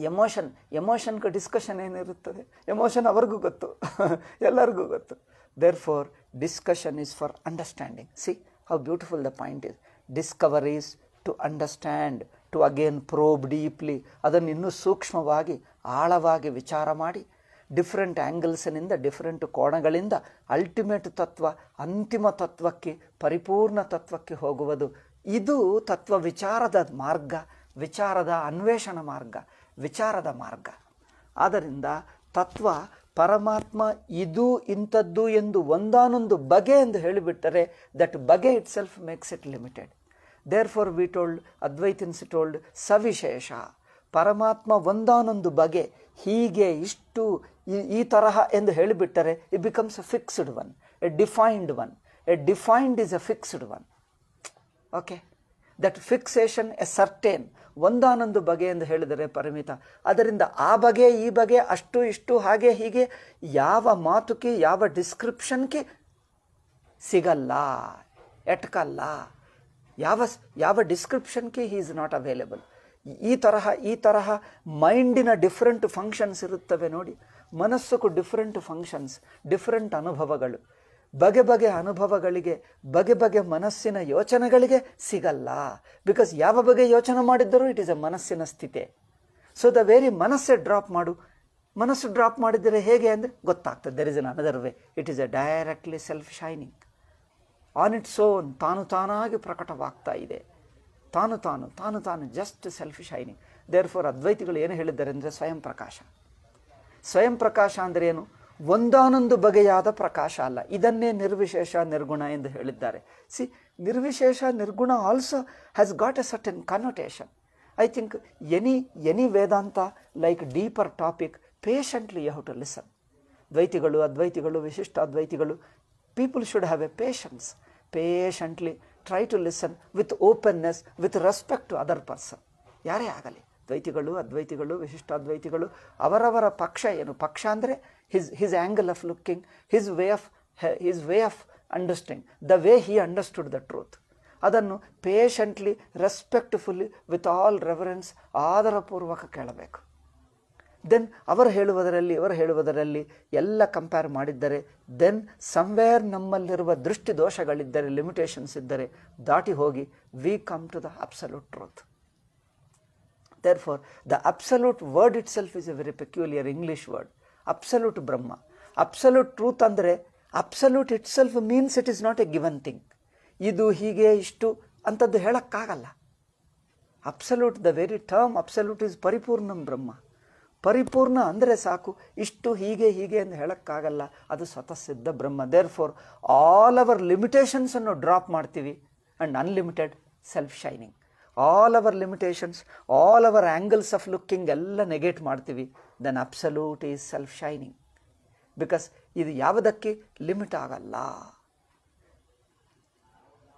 emotion ಎಮೋಷನ್ಗೂ discussion ಏನಿರುತ್ತದೆ emotion ಅವ್ರಿಗೂ ಗೊತ್ತು ಎಲ್ಲರಿಗೂ ಗೊತ್ತು therefore discussion is for understanding see how beautiful the point is discoveries to understand to again probe deeply ಅದನ್ನು ಇನ್ನೂ ಸೂಕ್ಷ್ಮವಾಗಿ ಆಳವಾಗಿ ವಿಚಾರ ಮಾಡಿ ಡಿಫ್ರೆಂಟ್ ಆ್ಯಂಗಲ್ಸ್ನಿಂದ ಡಿಫ್ರೆಂಟ್ ಕೋಣಗಳಿಂದ ಅಲ್ಟಿಮೇಟ್ ತತ್ವ ಅಂತಿಮ ತತ್ವಕ್ಕೆ ಪರಿಪೂರ್ಣ ತತ್ವಕ್ಕೆ ಹೋಗುವುದು ಇದು ತತ್ವ ವಿಚಾರದ ಮಾರ್ಗ ವಿಚಾರದ ಅನ್ವೇಷಣ ಮಾರ್ಗ ವಿಚಾರದ ಮಾರ್ಗ ಆದ್ದರಿಂದ ತತ್ವ ಪರಮಾತ್ಮ ಇದು ಇಂಥದ್ದು ಎಂದು ಒಂದಾನೊಂದು ಬಗೆ ಎಂದು ಹೇಳಿಬಿಟ್ಟರೆ ದಟ್ ಬಗೆ itself makes it limited therefore we told ಅದ್ವೈತಿನ್ಸ್ ಟೋಲ್ಡ್ ಸವಿಶೇಷ ಪರಮಾತ್ಮ ಒಂದಾನೊಂದು ಬಗೆ ಹೀಗೆ ಇಷ್ಟು ಈ ತರಹ ಎಂದು ಹೇಳಿಬಿಟ್ಟರೆ it becomes a fixed one a defined one a defined is a fixed one okay that fixation a certain ಒಂದಾನೊಂದು ಬಗೆ ಎಂದು ಹೇಳಿದರೆ ಪರಿಮಿತ ಅದರಿಂದ ಆ ಬಗೆ ಈ ಬಗೆ ಅಷ್ಟು ಇಷ್ಟು ಹಾಗೆ ಹೀಗೆ ಯಾವ ಮಾತುಕಿ ಯಾವ ಡಿಸ್ಕ್ರಿಪ್ಷನ್ಗೆ ಸಿಗಲ್ಲ ಎಟ್ಕಲ್ಲ ಯಾವ ಯಾವ ಡಿಸ್ಕ್ರಿಪ್ಷನ್ಗೆ ಹೀ ಈಸ್ ನಾಟ್ ಅವೈಲೇಬಲ್ ಈ ತರಹ ಈ ತರಹ ಮೈಂಡಿನ ಡಿಫ್ರೆಂಟ್ ಫಂಕ್ಷನ್ಸ್ ಇರುತ್ತವೆ ನೋಡಿ ಮನಸ್ಸುಕು ಡಿಫ್ರೆಂಟ್ ಫಂಕ್ಷನ್ಸ್ ಡಿಫ್ರೆಂಟ್ ಅನುಭವಗಳು ಬಗೆ ಬಗೆ ಅನುಭವಗಳಿಗೆ ಬಗೆ ಬಗೆ ಮನಸ್ಸಿನ ಯೋಚನೆಗಳಿಗೆ ಸಿಗಲ್ಲ ಬಿಕಾಸ್ ಯಾವ ಬಗೆ ಯೋಚನೆ ಮಾಡಿದ್ದರೂ ಇಟ್ ಈಸ್ ಅ ಮನಸ್ಸಿನ ಸ್ಥಿತಿ ಸೊ ದ ವೆರಿ ಮನಸ್ಸೇ ಡ್ರಾಪ್ ಮಾಡು ಮನಸ್ಸು ಡ್ರಾಪ್ ಮಾಡಿದರೆ ಹೇಗೆ ಅಂದರೆ ಗೊತ್ತಾಗ್ತದೆ there is an another way it is a directly self shining on its own ತಾನು ತಾನಾಗಿ ಪ್ರಕಟವಾಗ್ತಾ ಇದೆ ತಾನು ತಾನು ತಾನು ತಾನು just self shining therefore ಅದ್ವೈತಿಗಳು ಏನು ಹೇಳಿದ್ದಾರೆ ಅಂದರೆ ಸ್ವಯಂ ಪ್ರಕಾಶ ಸ್ವಯಂ ಪ್ರಕಾಶ ಅಂದರೆ ಒಂದಾನೊಂದು ಬಗೆಯಾದ ಪ್ರಕಾಶ ಅಲ್ಲ ಇದನ್ನೇ ನಿರ್ವಿಶೇಷ ನಿರ್ಗುಣ ಎಂದು ಹೇಳಿದ್ದಾರೆ ಸಿ ನಿರ್ವಿಶೇಷ ನಿರ್ಗುಣ also has got a certain connotation I think any any Vedanta like deeper topic patiently you how to listen ದ್ವೈತಿಗಳು ಅದ್ವೈತಿಗಳು ವಿಶಿಷ್ಟ ಅದ್ವೈತಿಗಳು people should have a patience patiently try to listen with openness with respect to other person ಯಾರೇ ಆಗಲಿ ದ್ವೈತಿಗಳು ಅದ್ವೈತಿಗಳು ವಿಶಿಷ್ಟಾದ್ವೈತಿಗಳು ಅವರವರ ಪಕ್ಷ ಏನು ಪಕ್ಷ ಅಂದರೆ his his angle of looking his way of his way of understand the way he understood the truth ಅದನ್ನು patiently respectfully with all reference ಆದರಪೂರ್ವಕ ಕೇಳಬೇಕು ದೆನ್ ಅವರು ಹೇಳುವುದರಲ್ಲಿ ಇವರು ಹೇಳುವುದರಲ್ಲಿ ಎಲ್ಲ ಕಂಪೇರ್ ಮಾಡಿದ್ದರೆ ದೆನ್ ಸಮ್ವೇರ್ ನಮ್ಮಲ್ಲಿರುವ ದೃಷ್ಟಿ ದೋಷಗಳಿದ್ದರೆ ಲಿಮಿಟೇಷನ್ಸ್ ಇದ್ದರೆ ದಾಟಿ ಹೋಗಿ we come to the absolute truth Therefore, the absolute word itself is a very peculiar English word Absolute ಬ್ರಹ್ಮ Absolute ಟ್ರೂತ್ ಅಂದರೆ absolute it means it is not a given thing ಇದು ಹೀಗೆ ಇಷ್ಟು ಅಂಥದ್ದು ಹೇಳೋಕ್ಕಾಗಲ್ಲ absolute the very term absolute is ಪರಿಪೂರ್ಣಂ ಬ್ರಹ್ಮ ಪರಿಪೂರ್ಣ ಅಂದರೆ ಸಾಕು ಇಷ್ಟು ಹೀಗೆ ಹೀಗೆ ಎಂದು ಹೇಳೋಕ್ಕಾಗಲ್ಲ ಅದು ಸ್ವತಃ ಸಿದ್ಧ ಬ್ರಹ್ಮ ದೇರ್ ಫೋರ್ ಆಲ್ ಅವರ್ ಲಿಮಿಟೇಷನ್ಸನ್ನು ಡ್ರಾಪ್ ಮಾಡ್ತೀವಿ and unlimited self shining all our limitations all our angles of looking ಎಲ್ಲ ನೆಗೆಟ್ ಮಾಡ್ತೀವಿ then absolute is self shining because ಇದು ಯಾವುದಕ್ಕೆ ಲಿಮಿಟ್ ಆಗಲ್ಲ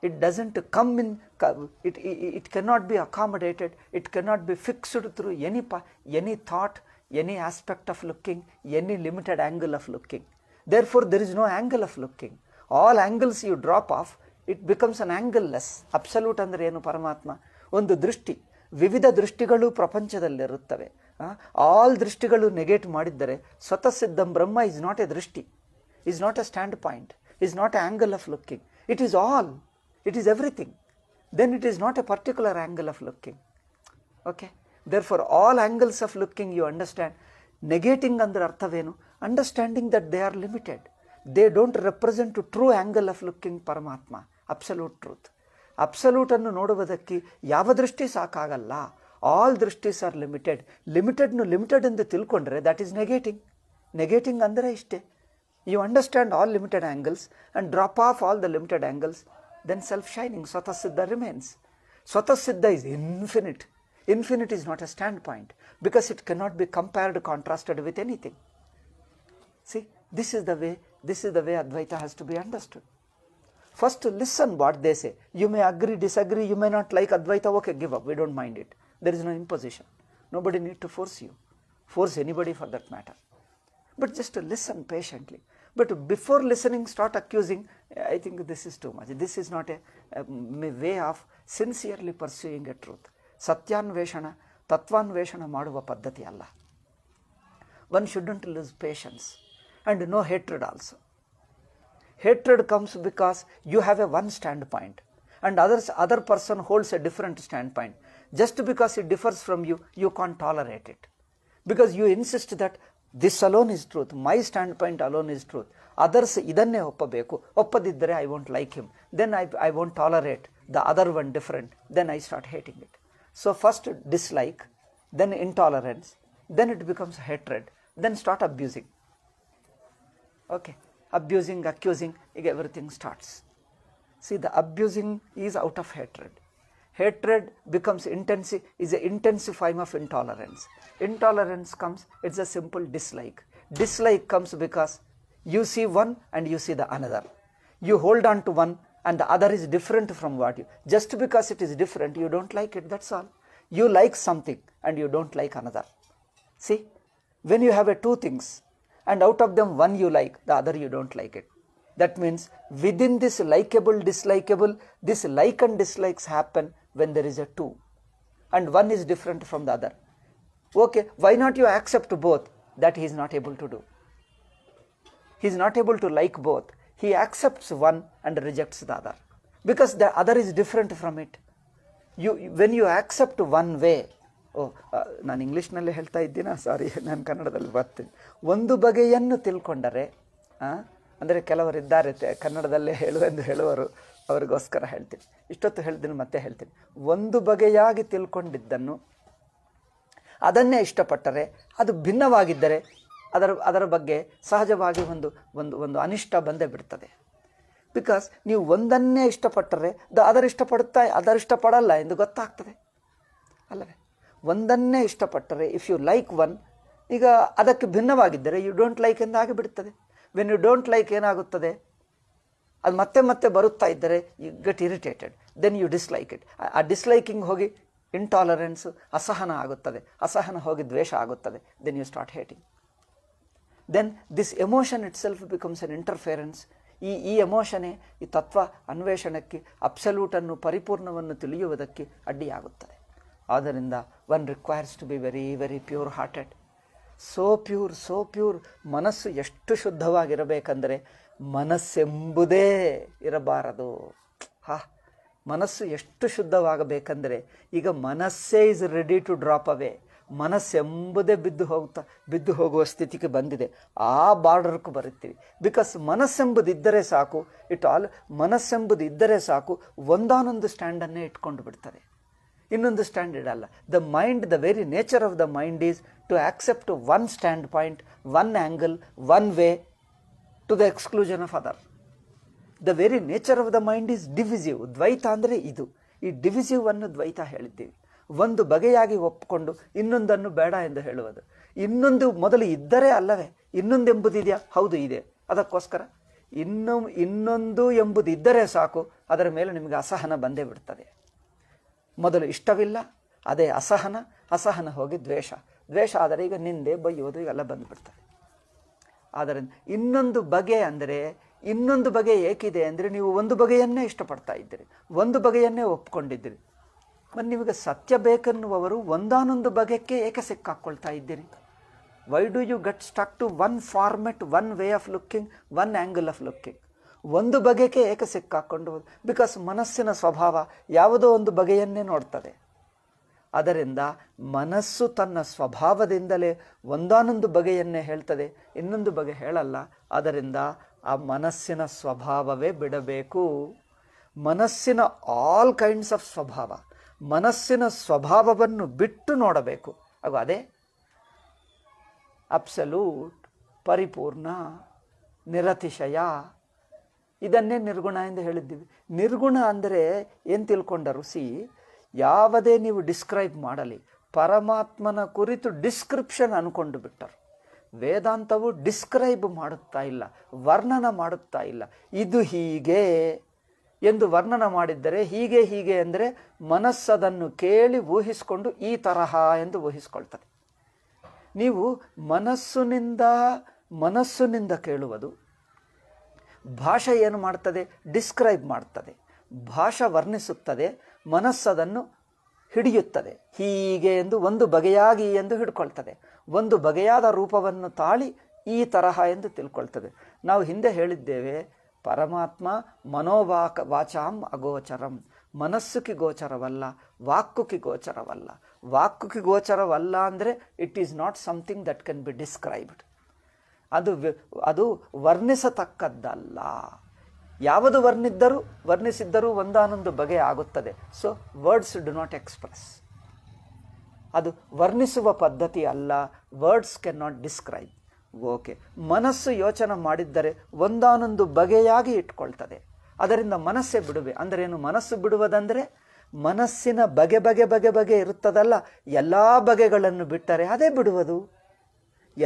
ಇಟ್ ಡಸಂಟ್ ಕಮ್ ಇನ್ ಕ it it cannot be accommodated it cannot be fixed through any ಪಾ any thought any aspect of looking any limited angle of looking therefore there is no angle of looking all angles you drop off it becomes an angle less absolute ಅಂದರೆ ಏನು ಪರಮಾತ್ಮ ಒಂದು ದೃಷ್ಟಿ ವಿವಿಧ ದೃಷ್ಟಿಗಳು ಪ್ರಪಂಚದಲ್ಲಿರುತ್ತವೆ all ದೃಷ್ಟಿಗಳು negate ಮಾಡಿದ್ದರೆ ಸ್ವತಃ ಸಿದ್ಧಂ ಬ್ರಹ್ಮ ಈಸ್ ನಾಟ್ ಎ ದೃಷ್ಟಿ is not a standpoint is not a angle of looking it is all it is everything then it is not a particular angle of looking okay therefore all angles of looking you understand negating ಅಂದರೆ ಅರ್ಥವೇನು understanding that they are limited they don't represent to true angle of looking ಪರಮಾತ್ಮ absolute truth ಅಬ್ಸಲ್ಯೂಟನ್ನು ನೋಡುವುದಕ್ಕೆ ಯಾವ ದೃಷ್ಟಿ ಸಾಕಾಗಲ್ಲ all ದೃಷ್ಟಿಸ್ are limited ಲಿಮಿಟೆಡ್ನು limited ಎಂದು ತಿಳ್ಕೊಂಡ್ರೆ ದ್ಯಾಟ್ ಈಸ್ ನೆಗೇಟಿಂಗ್ ನೆಗೇಟಿಂಗ್ ಅಂದರೆ ಇಷ್ಟೇ you understand all limited angles and drop off all the limited angles then self shining ಸ್ವತಃ ಸಿದ್ಧ ರಿಮೇನ್ಸ್ ಸ್ವತಃ ಸಿದ್ಧ is infinite infinite is not a standpoint because it cannot be compared contrasted with anything see this is the way this is the way Advaita has to be understood First listen what they say. You may agree, disagree, you may not like Advaita, okay, give up, we don't mind it. There is no imposition. Nobody need to force you, force anybody for that matter. But just to listen patiently. But before listening, start accusing, I think this is too much. This is not a, a um, way of sincerely pursuing a truth. ಸತ್ಯಾನ್ವೇಷಣ ತತ್ವಾನ್ವೇಷಣ ಮಾಡುವ Allah. One shouldn't lose patience and no hatred also hatred comes because you have a one standpoint and others other person holds a different standpoint just because it differs from you you can't tolerate it because you insist that this alone is truth my standpoint alone is truth others beko, oppabeku oppadiddare i won't like him then i i won't tolerate the other one different then i start hating it so first dislike then intolerance then it becomes hatred then start abusing okay abusing, accusing, everything starts. See, the abusing is out of hatred. Hatred becomes intensi is an intensive form of intolerance. Intolerance comes, it's a simple dislike. Dislike comes because you see one and you see the another. You hold on to one and the other is different from what you. Just because it is different, you don't like it, that's all. You like something and you don't like another. See, when you have a two things, and out of them one you like the other you don't like it that means within this likable dislikable this like and dislikes happen when there is a two and one is different from the other okay why not you accept both that he is not able to do he is not able to like both he accepts one and rejects the other because the other is different from it you when you accept one way ಓ ನಾನು ಇಂಗ್ಲೀಷ್ನಲ್ಲಿ ಹೇಳ್ತಾ ಇದ್ದೀನ ಸಾರಿ ನಾನು ಕನ್ನಡದಲ್ಲಿ ಬರ್ತೀನಿ ಒಂದು ಬಗೆಯನ್ನು ತಿಳ್ಕೊಂಡರೆ ಅಂದರೆ ಇದ್ದಾರೆ ಕನ್ನಡದಲ್ಲೇ ಹೇಳುವೆಂದು ಹೇಳುವರು ಅವರಿಗೋಸ್ಕರ ಹೇಳ್ತೀನಿ ಇಷ್ಟೊತ್ತು ಹೇಳ್ತೀನಿ ಮತ್ತೆ ಹೇಳ್ತೀನಿ ಒಂದು ಬಗೆಯಾಗಿ ತಿಳ್ಕೊಂಡಿದ್ದನ್ನು ಅದನ್ನೇ ಇಷ್ಟಪಟ್ಟರೆ ಅದು ಭಿನ್ನವಾಗಿದ್ದರೆ ಅದರ ಅದರ ಬಗ್ಗೆ ಸಹಜವಾಗಿ ಒಂದು ಒಂದು ಒಂದು ಅನಿಷ್ಟ ಬಂದೇ ಬಿಡ್ತದೆ ಬಿಕಾಸ್ ನೀವು ಒಂದನ್ನೇ ಇಷ್ಟಪಟ್ಟರೆ ದ ಅದರಿಷ್ಟಪಡುತ್ತಾ ಅದರಿಷ್ಟಪಡಲ್ಲ ಎಂದು ಗೊತ್ತಾಗ್ತದೆ ಅಲ್ಲವೇ ಒಂದನ್ನೇ ಇಷ್ಟಪಟ್ಟರೆ ಇಫ್ ಯು ಲೈಕ್ ಒನ್ ಈಗ ಅದಕ್ಕೆ ಭಿನ್ನವಾಗಿದ್ದರೆ ಯು ಡೋಂಟ್ ಲೈಕ್ ಎಂದು ಬಿಡುತ್ತದೆ ವೆನ್ ಯು ಡೋಂಟ್ ಲೈಕ್ ಏನಾಗುತ್ತದೆ ಅದು ಮತ್ತೆ ಮತ್ತೆ ಬರುತ್ತಾ ಇದ್ದರೆ you get irritated then you dislike it ಆ ಡಿಸ್ಲೈಕಿಂಗ್ ಹೋಗಿ ಇಂಟಾಲರೆನ್ಸ್ ಅಸಹನ ಆಗುತ್ತದೆ ಅಸಹನ ಹೋಗಿ ದ್ವೇಷ ಆಗುತ್ತದೆ then you start hating then this emotion itself becomes an interference ಈ ಈ ಎಮೋಷನೇ ಈ ತತ್ವ ಅನ್ವೇಷಣಕ್ಕೆ ಅಪ್ಸಲ್ಯೂಟನ್ನು ಪರಿಪೂರ್ಣವನ್ನು ತಿಳಿಯುವುದಕ್ಕೆ ಅಡ್ಡಿಯಾಗುತ್ತದೆ ಆದ್ದರಿಂದ one requires to be very very pure hearted so pure so pure ಮನಸ್ಸು ಎಷ್ಟು ಶುದ್ಧವಾಗಿರಬೇಕಂದರೆ ಮನಸ್ಸೆಂಬುದೇ ಇರಬಾರದು ಹಾ ಮನಸ್ಸು ಎಷ್ಟು ಶುದ್ಧವಾಗಬೇಕಂದರೆ ಈಗ ಮನಸ್ಸೇ is ready to drop away ಮನಸ್ಸೆಂಬುದೇ ಬಿದ್ದು ಹೋಗ್ತಾ ಬಿದ್ದು ಹೋಗುವ ಸ್ಥಿತಿಗೆ ಬಂದಿದೆ ಆ ಬಾರ್ಡರ್ಗೂ ಬರುತ್ತೀವಿ ಬಿಕಾಸ್ ಮನಸ್ಸೆಂಬುದು ಇದ್ದರೆ ಸಾಕು ಇಟ್ ಆಲ್ ಮನಸ್ಸೆಂಬುದು ಇದ್ದರೆ ಸಾಕು ಒಂದಾನೊಂದು ಸ್ಟ್ಯಾಂಡನ್ನೇ ಇಟ್ಕೊಂಡು ಬಿಡ್ತಾರೆ ಇನ್ನೊಂದು ಸ್ಟ್ಯಾಂಡರ್ಡ್ ಅಲ್ಲ the mind the very nature of the mind is to accept one standpoint one angle one way to the exclusion of other the very nature of the mind is divisive ದ್ವೈತ ಅಂದರೆ ಇದು ಈ divisive ಅನ್ನು ದ್ವೈತ ಹೇಳಿದ್ದೀವಿ ಒಂದು ಬಗೆಯಾಗಿ ಒಪ್ಪಿಕೊಂಡು ಇನ್ನೊಂದನ್ನು ಬೇಡ ಎಂದು ಹೇಳುವುದು ಇನ್ನೊಂದು ಮೊದಲು ಇದ್ದರೆ ಅಲ್ಲವೇ ಎಂಬುದಿದೆಯಾ ಹೌದು ಇದೆ ಅದಕ್ಕೋಸ್ಕರ ಇನ್ನೊ ಇನ್ನೊಂದು ಎಂಬುದು ಇದ್ದರೆ ಸಾಕು ಅದರ ಮೇಲೆ ನಿಮಗೆ ಅಸಹನ ಬಂದೇ ಬಿಡ್ತದೆ ಮೊದಲು ಇಷ್ಟವಿಲ್ಲ ಅದೇ ಅಸಹನ ಅಸಹನ ಹೋಗಿ ದ್ವೇಷ ದ್ವೇಷ ಆದರೆ ಈಗ ನಿಂದೆ ಬೈಯೋದು ಇವೆಲ್ಲ ಬಂದುಬಿಡ್ತವೆ ಆದರೆ ಇನ್ನೊಂದು ಬಗೆ ಅಂದರೆ ಇನ್ನೊಂದು ಬಗೆ ಏಕಿದೆ ಅಂದರೆ ನೀವು ಒಂದು ಬಗೆಯನ್ನೇ ಇಷ್ಟಪಡ್ತಾ ಇದ್ದೀರಿ ಒಂದು ಬಗೆಯನ್ನೇ ಒಪ್ಕೊಂಡಿದ್ದೀರಿ ಮತ್ತು ನಿಮಗೆ ಸತ್ಯ ಬೇಕೆನ್ನುವವರು ಒಂದಾನೊಂದು ಬಗೆಕ್ಕೆ ಏಕೆ ಸಿಕ್ಕಾಕ್ಕೊಳ್ತಾ ಇದ್ದೀರಿ why do you get stuck to one format one way of looking one angle of looking ಒಂದು ಬಗೆಗೆ ಏಕೆ ಸಿಕ್ಕಾಕೊಂಡು ಬಿಕಾಸ್ ಮನಸ್ಸಿನ ಸ್ವಭಾವ ಯಾವುದೋ ಒಂದು ಬಗೆಯನ್ನೇ ನೋಡ್ತದೆ ಅದರಿಂದ ಮನಸ್ಸು ತನ್ನ ಸ್ವಭಾವದಿಂದಲೇ ಒಂದಾನೊಂದು ಬಗೆಯನ್ನೇ ಹೇಳ್ತದೆ ಇನ್ನೊಂದು ಬಗೆ ಹೇಳಲ್ಲ ಅದರಿಂದ ಆ ಮನಸ್ಸಿನ ಸ್ವಭಾವವೇ ಬಿಡಬೇಕು ಮನಸ್ಸಿನ ಆಲ್ ಕೈಂಡ್ಸ್ ಆಫ್ ಸ್ವಭಾವ ಮನಸ್ಸಿನ ಸ್ವಭಾವವನ್ನು ಬಿಟ್ಟು ನೋಡಬೇಕು ಹಾಗೂ ಅದೇ ಅಬ್ಸಲ್ಯೂಟ್ ಪರಿಪೂರ್ಣ ನಿರತಿಶಯ ಇದನ್ನೇ ನಿರ್ಗುಣ ಎಂದು ಹೇಳಿದ್ದೀವಿ ನಿರ್ಗುಣ ಅಂದರೆ ಏನು ತಿಳ್ಕೊಂಡರು ಸಿ ಯಾವುದೇ ನೀವು ಡಿಸ್ಕ್ರೈಬ್ ಮಾಡಲಿ ಪರಮಾತ್ಮನ ಕುರಿತು ಡಿಸ್ಕ್ರಿಪ್ಷನ್ ಅನ್ಕೊಂಡು ಬಿಟ್ಟರು ವೇದಾಂತವು ಡಿಸ್ಕ್ರೈಬ್ ಮಾಡುತ್ತಾ ಇಲ್ಲ ವರ್ಣನ ಮಾಡುತ್ತಾ ಇಲ್ಲ ಇದು ಹೀಗೆ ಎಂದು ವರ್ಣನ ಮಾಡಿದ್ದರೆ ಹೀಗೆ ಹೀಗೆ ಅಂದರೆ ಮನಸ್ಸದನ್ನು ಕೇಳಿ ಊಹಿಸಿಕೊಂಡು ಈ ತರಹ ಎಂದು ಊಹಿಸ್ಕೊಳ್ತದೆ ನೀವು ಮನಸ್ಸಿನಿಂದ ಮನಸ್ಸಿನಿಂದ ಕೇಳುವುದು ಭಾಷೆ ಏನು ಮಾಡ್ತದೆ ಡಿಸ್ಕ್ರೈಬ್ ಮಾಡ್ತದೆ ಭಾಷೆ ವರ್ಣಿಸುತ್ತದೆ ಮನಸ್ಸದನ್ನು ಹಿಡಿಯುತ್ತದೆ ಹೀಗೆ ಎಂದು ಒಂದು ಬಗೆಯಾಗಿ ಎಂದು ಹಿಡ್ಕೊಳ್ತದೆ ಒಂದು ಬಗೆಯಾದ ರೂಪವನ್ನು ತಾಳಿ ಈ ತರಹ ಎಂದು ತಿಳ್ಕೊಳ್ತದೆ ನಾವು ಹಿಂದೆ ಹೇಳಿದ್ದೇವೆ ಪರಮಾತ್ಮ ಮನೋವಾಕ ವಾಚಾಂ ಅಗೋಚರಂ ಮನಸ್ಸುಕಿ ಗೋಚರವಲ್ಲ ವಾಕುಕಿ ಗೋಚರವಲ್ಲ ವಾಕುಕಿ ಗೋಚರವಲ್ಲ ಅಂದರೆ it is not something that can be described ಅದು ಅದು ವರ್ಣಿಸತಕ್ಕದ್ದಲ್ಲ ಯಾವುದು ವರ್ಣಿದ್ದರೂ ವರ್ಣಿಸಿದ್ದರೂ ಒಂದಾನೊಂದು ಬಗೆ ಆಗುತ್ತದೆ so words do not express ಅದು ವರ್ಣಿಸುವ ಪದ್ಧತಿ ಅಲ್ಲ words cannot describe okay ಮನಸ್ಸು ಯೋಚನೆ ಮಾಡಿದ್ದರೆ ಒಂದಾನೊಂದು ಬಗೆಯಾಗಿ ಇಟ್ಕೊಳ್ತದೆ ಅದರಿಂದ ಮನಸ್ಸೇ ಬಿಡುವೆ ಏನು ಮನಸ್ಸು ಬಿಡುವುದಂದರೆ ಮನಸ್ಸಿನ ಬಗೆ ಬಗೆ ಬಗೆ ಬಗೆ ಇರುತ್ತದಲ್ಲ ಎಲ್ಲ ಬಗೆಗಳನ್ನು ಬಿಟ್ಟರೆ ಅದೇ ಬಿಡುವುದು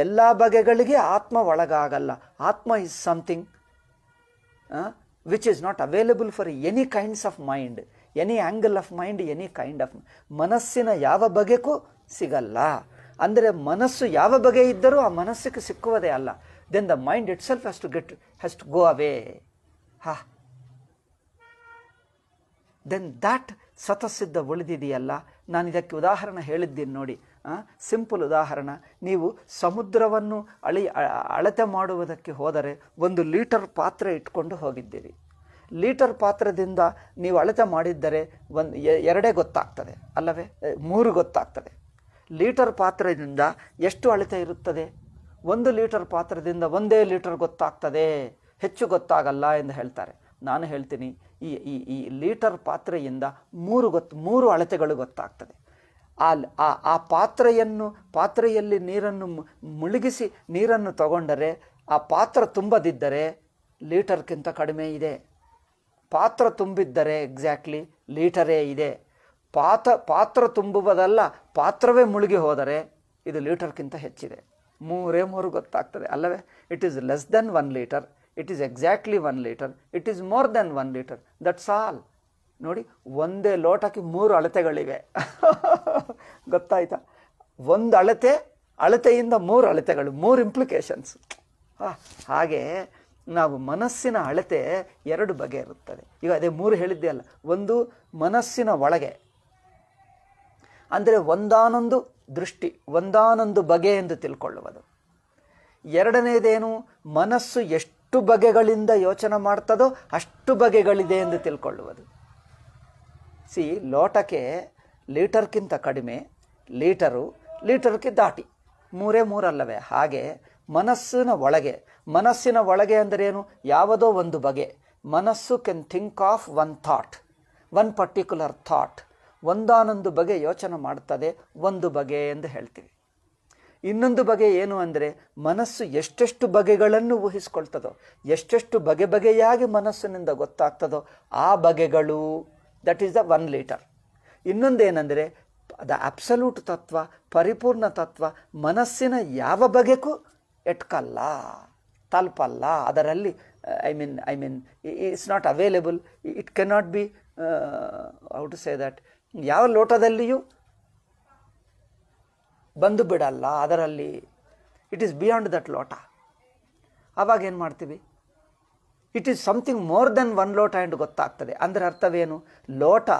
ಎಲ್ಲ ಬಗೆಗಳಿಗೆ ಆತ್ಮ ಒಳಗಾಗಲ್ಲ ಆತ್ಮ is something which is not available for any kinds of mind any angle of mind any kind of ಮನಸ್ಸಿನ ಯಾವ ಬಗೆಗೂ ಸಿಗಲ್ಲ ಅಂದರೆ ಮನಸ್ಸು ಯಾವ ಬಗೆ ಇದ್ದರೂ ಆ ಮನಸ್ಸಿಗೆ ಸಿಕ್ಕುವುದೇ ಅಲ್ಲ then the mind itself has to get has to go away ಹಾ ದೆನ್ ದಾಟ್ ಸತಸಿದ್ಧ ಉಳಿದಿದೆಯಲ್ಲ ನಾನು ಇದಕ್ಕೆ ಉದಾಹರಣೆ ಹೇಳಿದ್ದೀನಿ ನೋಡಿ ಸಿಂಪಲ್ ಉದಾಹರಣೆ ನೀವು ಸಮುದ್ರವನ್ನು ಅಳಿ ಅಳತೆ ಮಾಡುವುದಕ್ಕೆ ಹೋದರೆ ಒಂದು ಲೀಟರ್ ಪಾತ್ರೆ ಇಟ್ಕೊಂಡು ಹೋಗಿದ್ದೀರಿ ಲೀಟರ್ ಪಾತ್ರದಿಂದ ನೀವು ಅಳತೆ ಮಾಡಿದ್ದರೆ ಒಂದು ಎರಡೇ ಗೊತ್ತಾಗ್ತದೆ ಅಲ್ಲವೇ ಮೂರು ಗೊತ್ತಾಗ್ತದೆ ಲೀಟರ್ ಪಾತ್ರದಿಂದ ಎಷ್ಟು ಅಳತೆ ಇರುತ್ತದೆ ಒಂದು ಲೀಟರ್ ಪಾತ್ರದಿಂದ ಒಂದೇ ಲೀಟರ್ ಗೊತ್ತಾಗ್ತದೆ ಹೆಚ್ಚು ಗೊತ್ತಾಗಲ್ಲ ಎಂದು ಹೇಳ್ತಾರೆ ನಾನು ಹೇಳ್ತೀನಿ ಈ ಈ ಈ ಲೀಟರ್ ಪಾತ್ರೆಯಿಂದ ಮೂರು ಗೊತ್ತು ಮೂರು ಅಳತೆಗಳು ಗೊತ್ತಾಗ್ತದೆ ಆ ಆ ಪಾತ್ರೆಯನ್ನು ಪಾತ್ರೆಯಲ್ಲಿ ನೀರನ್ನು ಮುಳುಗಿಸಿ ನೀರನ್ನು ತಗೊಂಡರೆ ಆ ಪಾತ್ರ ತುಂಬದಿದ್ದರೆ ಲೀಟರ್ಗಿಂತ ಕಡಿಮೆ ಇದೆ ಪಾತ್ರ ತುಂಬಿದ್ದರೆ ಎಕ್ಸಾಕ್ಟ್ಲಿ ಲೀಟರೇ ಇದೆ ಪಾತ ಪಾತ್ರ ತುಂಬುವುದಲ್ಲ ಪಾತ್ರವೇ ಮುಳುಗಿ ಹೋದರೆ ಇದು ಲೀಟರ್ಗಿಂತ ಹೆಚ್ಚಿದೆ ಮೂರೇ ಮೂರು ಗೊತ್ತಾಗ್ತದೆ ಅಲ್ಲವೇ it is less than one litre it is exactly one litre it is more than one litre that's all ನೋಡಿ ಒಂದೇ ಲೋಟಕ್ಕೆ ಮೂರು ಅಳತೆಗಳಿವೆ ಗೊತ್ತಾಯ್ತಾ ಒಂದು ಅಳತೆ ಅಳತೆಯಿಂದ ಮೂರು ಅಳತೆಗಳು ಮೂರು ಇಂಪ್ಲಿಕೇಶನ್ಸ್ ಹಾಗೆ ನಾವು ಮನಸ್ಸಿನ ಅಳತೆ ಎರಡು ಬಗೆ ಇರುತ್ತದೆ ಈಗ ಅದೇ ಮೂರು ಹೇಳಿದ್ದೆ ಅಲ್ಲ ಒಂದು ಮನಸ್ಸಿನ ಒಳಗೆ ಅಂದರೆ ಒಂದಾನೊಂದು ದೃಷ್ಟಿ ಒಂದಾನೊಂದು ಬಗೆ ಎಂದು ತಿಳ್ಕೊಳ್ಳುವುದು ಎರಡನೇದೇನು ಮನಸ್ಸು ಎಷ್ಟು ಬಗೆಗಳಿಂದ ಯೋಚನೆ ಮಾಡ್ತದೋ ಅಷ್ಟು ಬಗೆಗಳಿದೆ ಎಂದು ತಿಳ್ಕೊಳ್ಳುವುದು ಸಿ ಲೋಟಕ್ಕೆ ಲೀಟರ್ಗಿಂತ ಕಡಿಮೆ ಲೀಟರು ಲೀಟರ್ಗೆ ದಾಟಿ ಮೂರೇ ಮೂರಲ್ಲವೇ ಹಾಗೆ ಮನಸ್ಸಿನ ಒಳಗೆ ಮನಸ್ಸಿನ ಒಳಗೆ ಅಂದರೇನು ಯಾವುದೋ ಒಂದು ಬಗೆ ಮನಸ್ಸು can think of one thought one particular thought ಒಂದಾನೊಂದು ಬಗೆ ಯೋಚನೆ ಮಾಡ್ತದೆ ಒಂದು ಬಗೆ ಎಂದು ಹೇಳ್ತೀವಿ ಇನ್ನೊಂದು ಬಗೆ ಏನು ಅಂದರೆ ಮನಸ್ಸು ಎಷ್ಟೆಷ್ಟು ಬಗೆಗಳನ್ನು ಊಹಿಸ್ಕೊಳ್ತದೋ ಎಷ್ಟೆಷ್ಟು ಬಗೆ ಬಗೆಯಾಗಿ ಮನಸ್ಸಿನಿಂದ ಗೊತ್ತಾಗ್ತದೋ ಆ ಬಗೆಗಳು that is the one litre ಇನ್ನೊಂದೇನೆಂದರೆ ದ ಅಬ್ಸಲ್ಯೂಟ್ ತತ್ವ ಪರಿಪೂರ್ಣ ತತ್ವ ಮನಸ್ಸಿನ ಯಾವ ಬಗೆಗೂ ಎಟ್ಕಲ್ಲ ತಲುಪಲ್ಲ ಅದರಲ್ಲಿ I mean I mean it's not available it can not be out say that ಯಾವ ಲೋಟದಲ್ಲಿಯೂ ಬಂದು ಬಿಡಲ್ಲ ಅದರಲ್ಲಿ ಇಟ್ ಈಸ್ ಬಿಯಾಂಡ್ ದಟ್ ಲೋಟ ಆವಾಗ ಏನು ಮಾಡ್ತೀವಿ it is something more than one lota and ಗೊತ್ತಾಗ್ತದೆ ಅಂದರೆ ಅರ್ಥವೇನು ಲೋಟ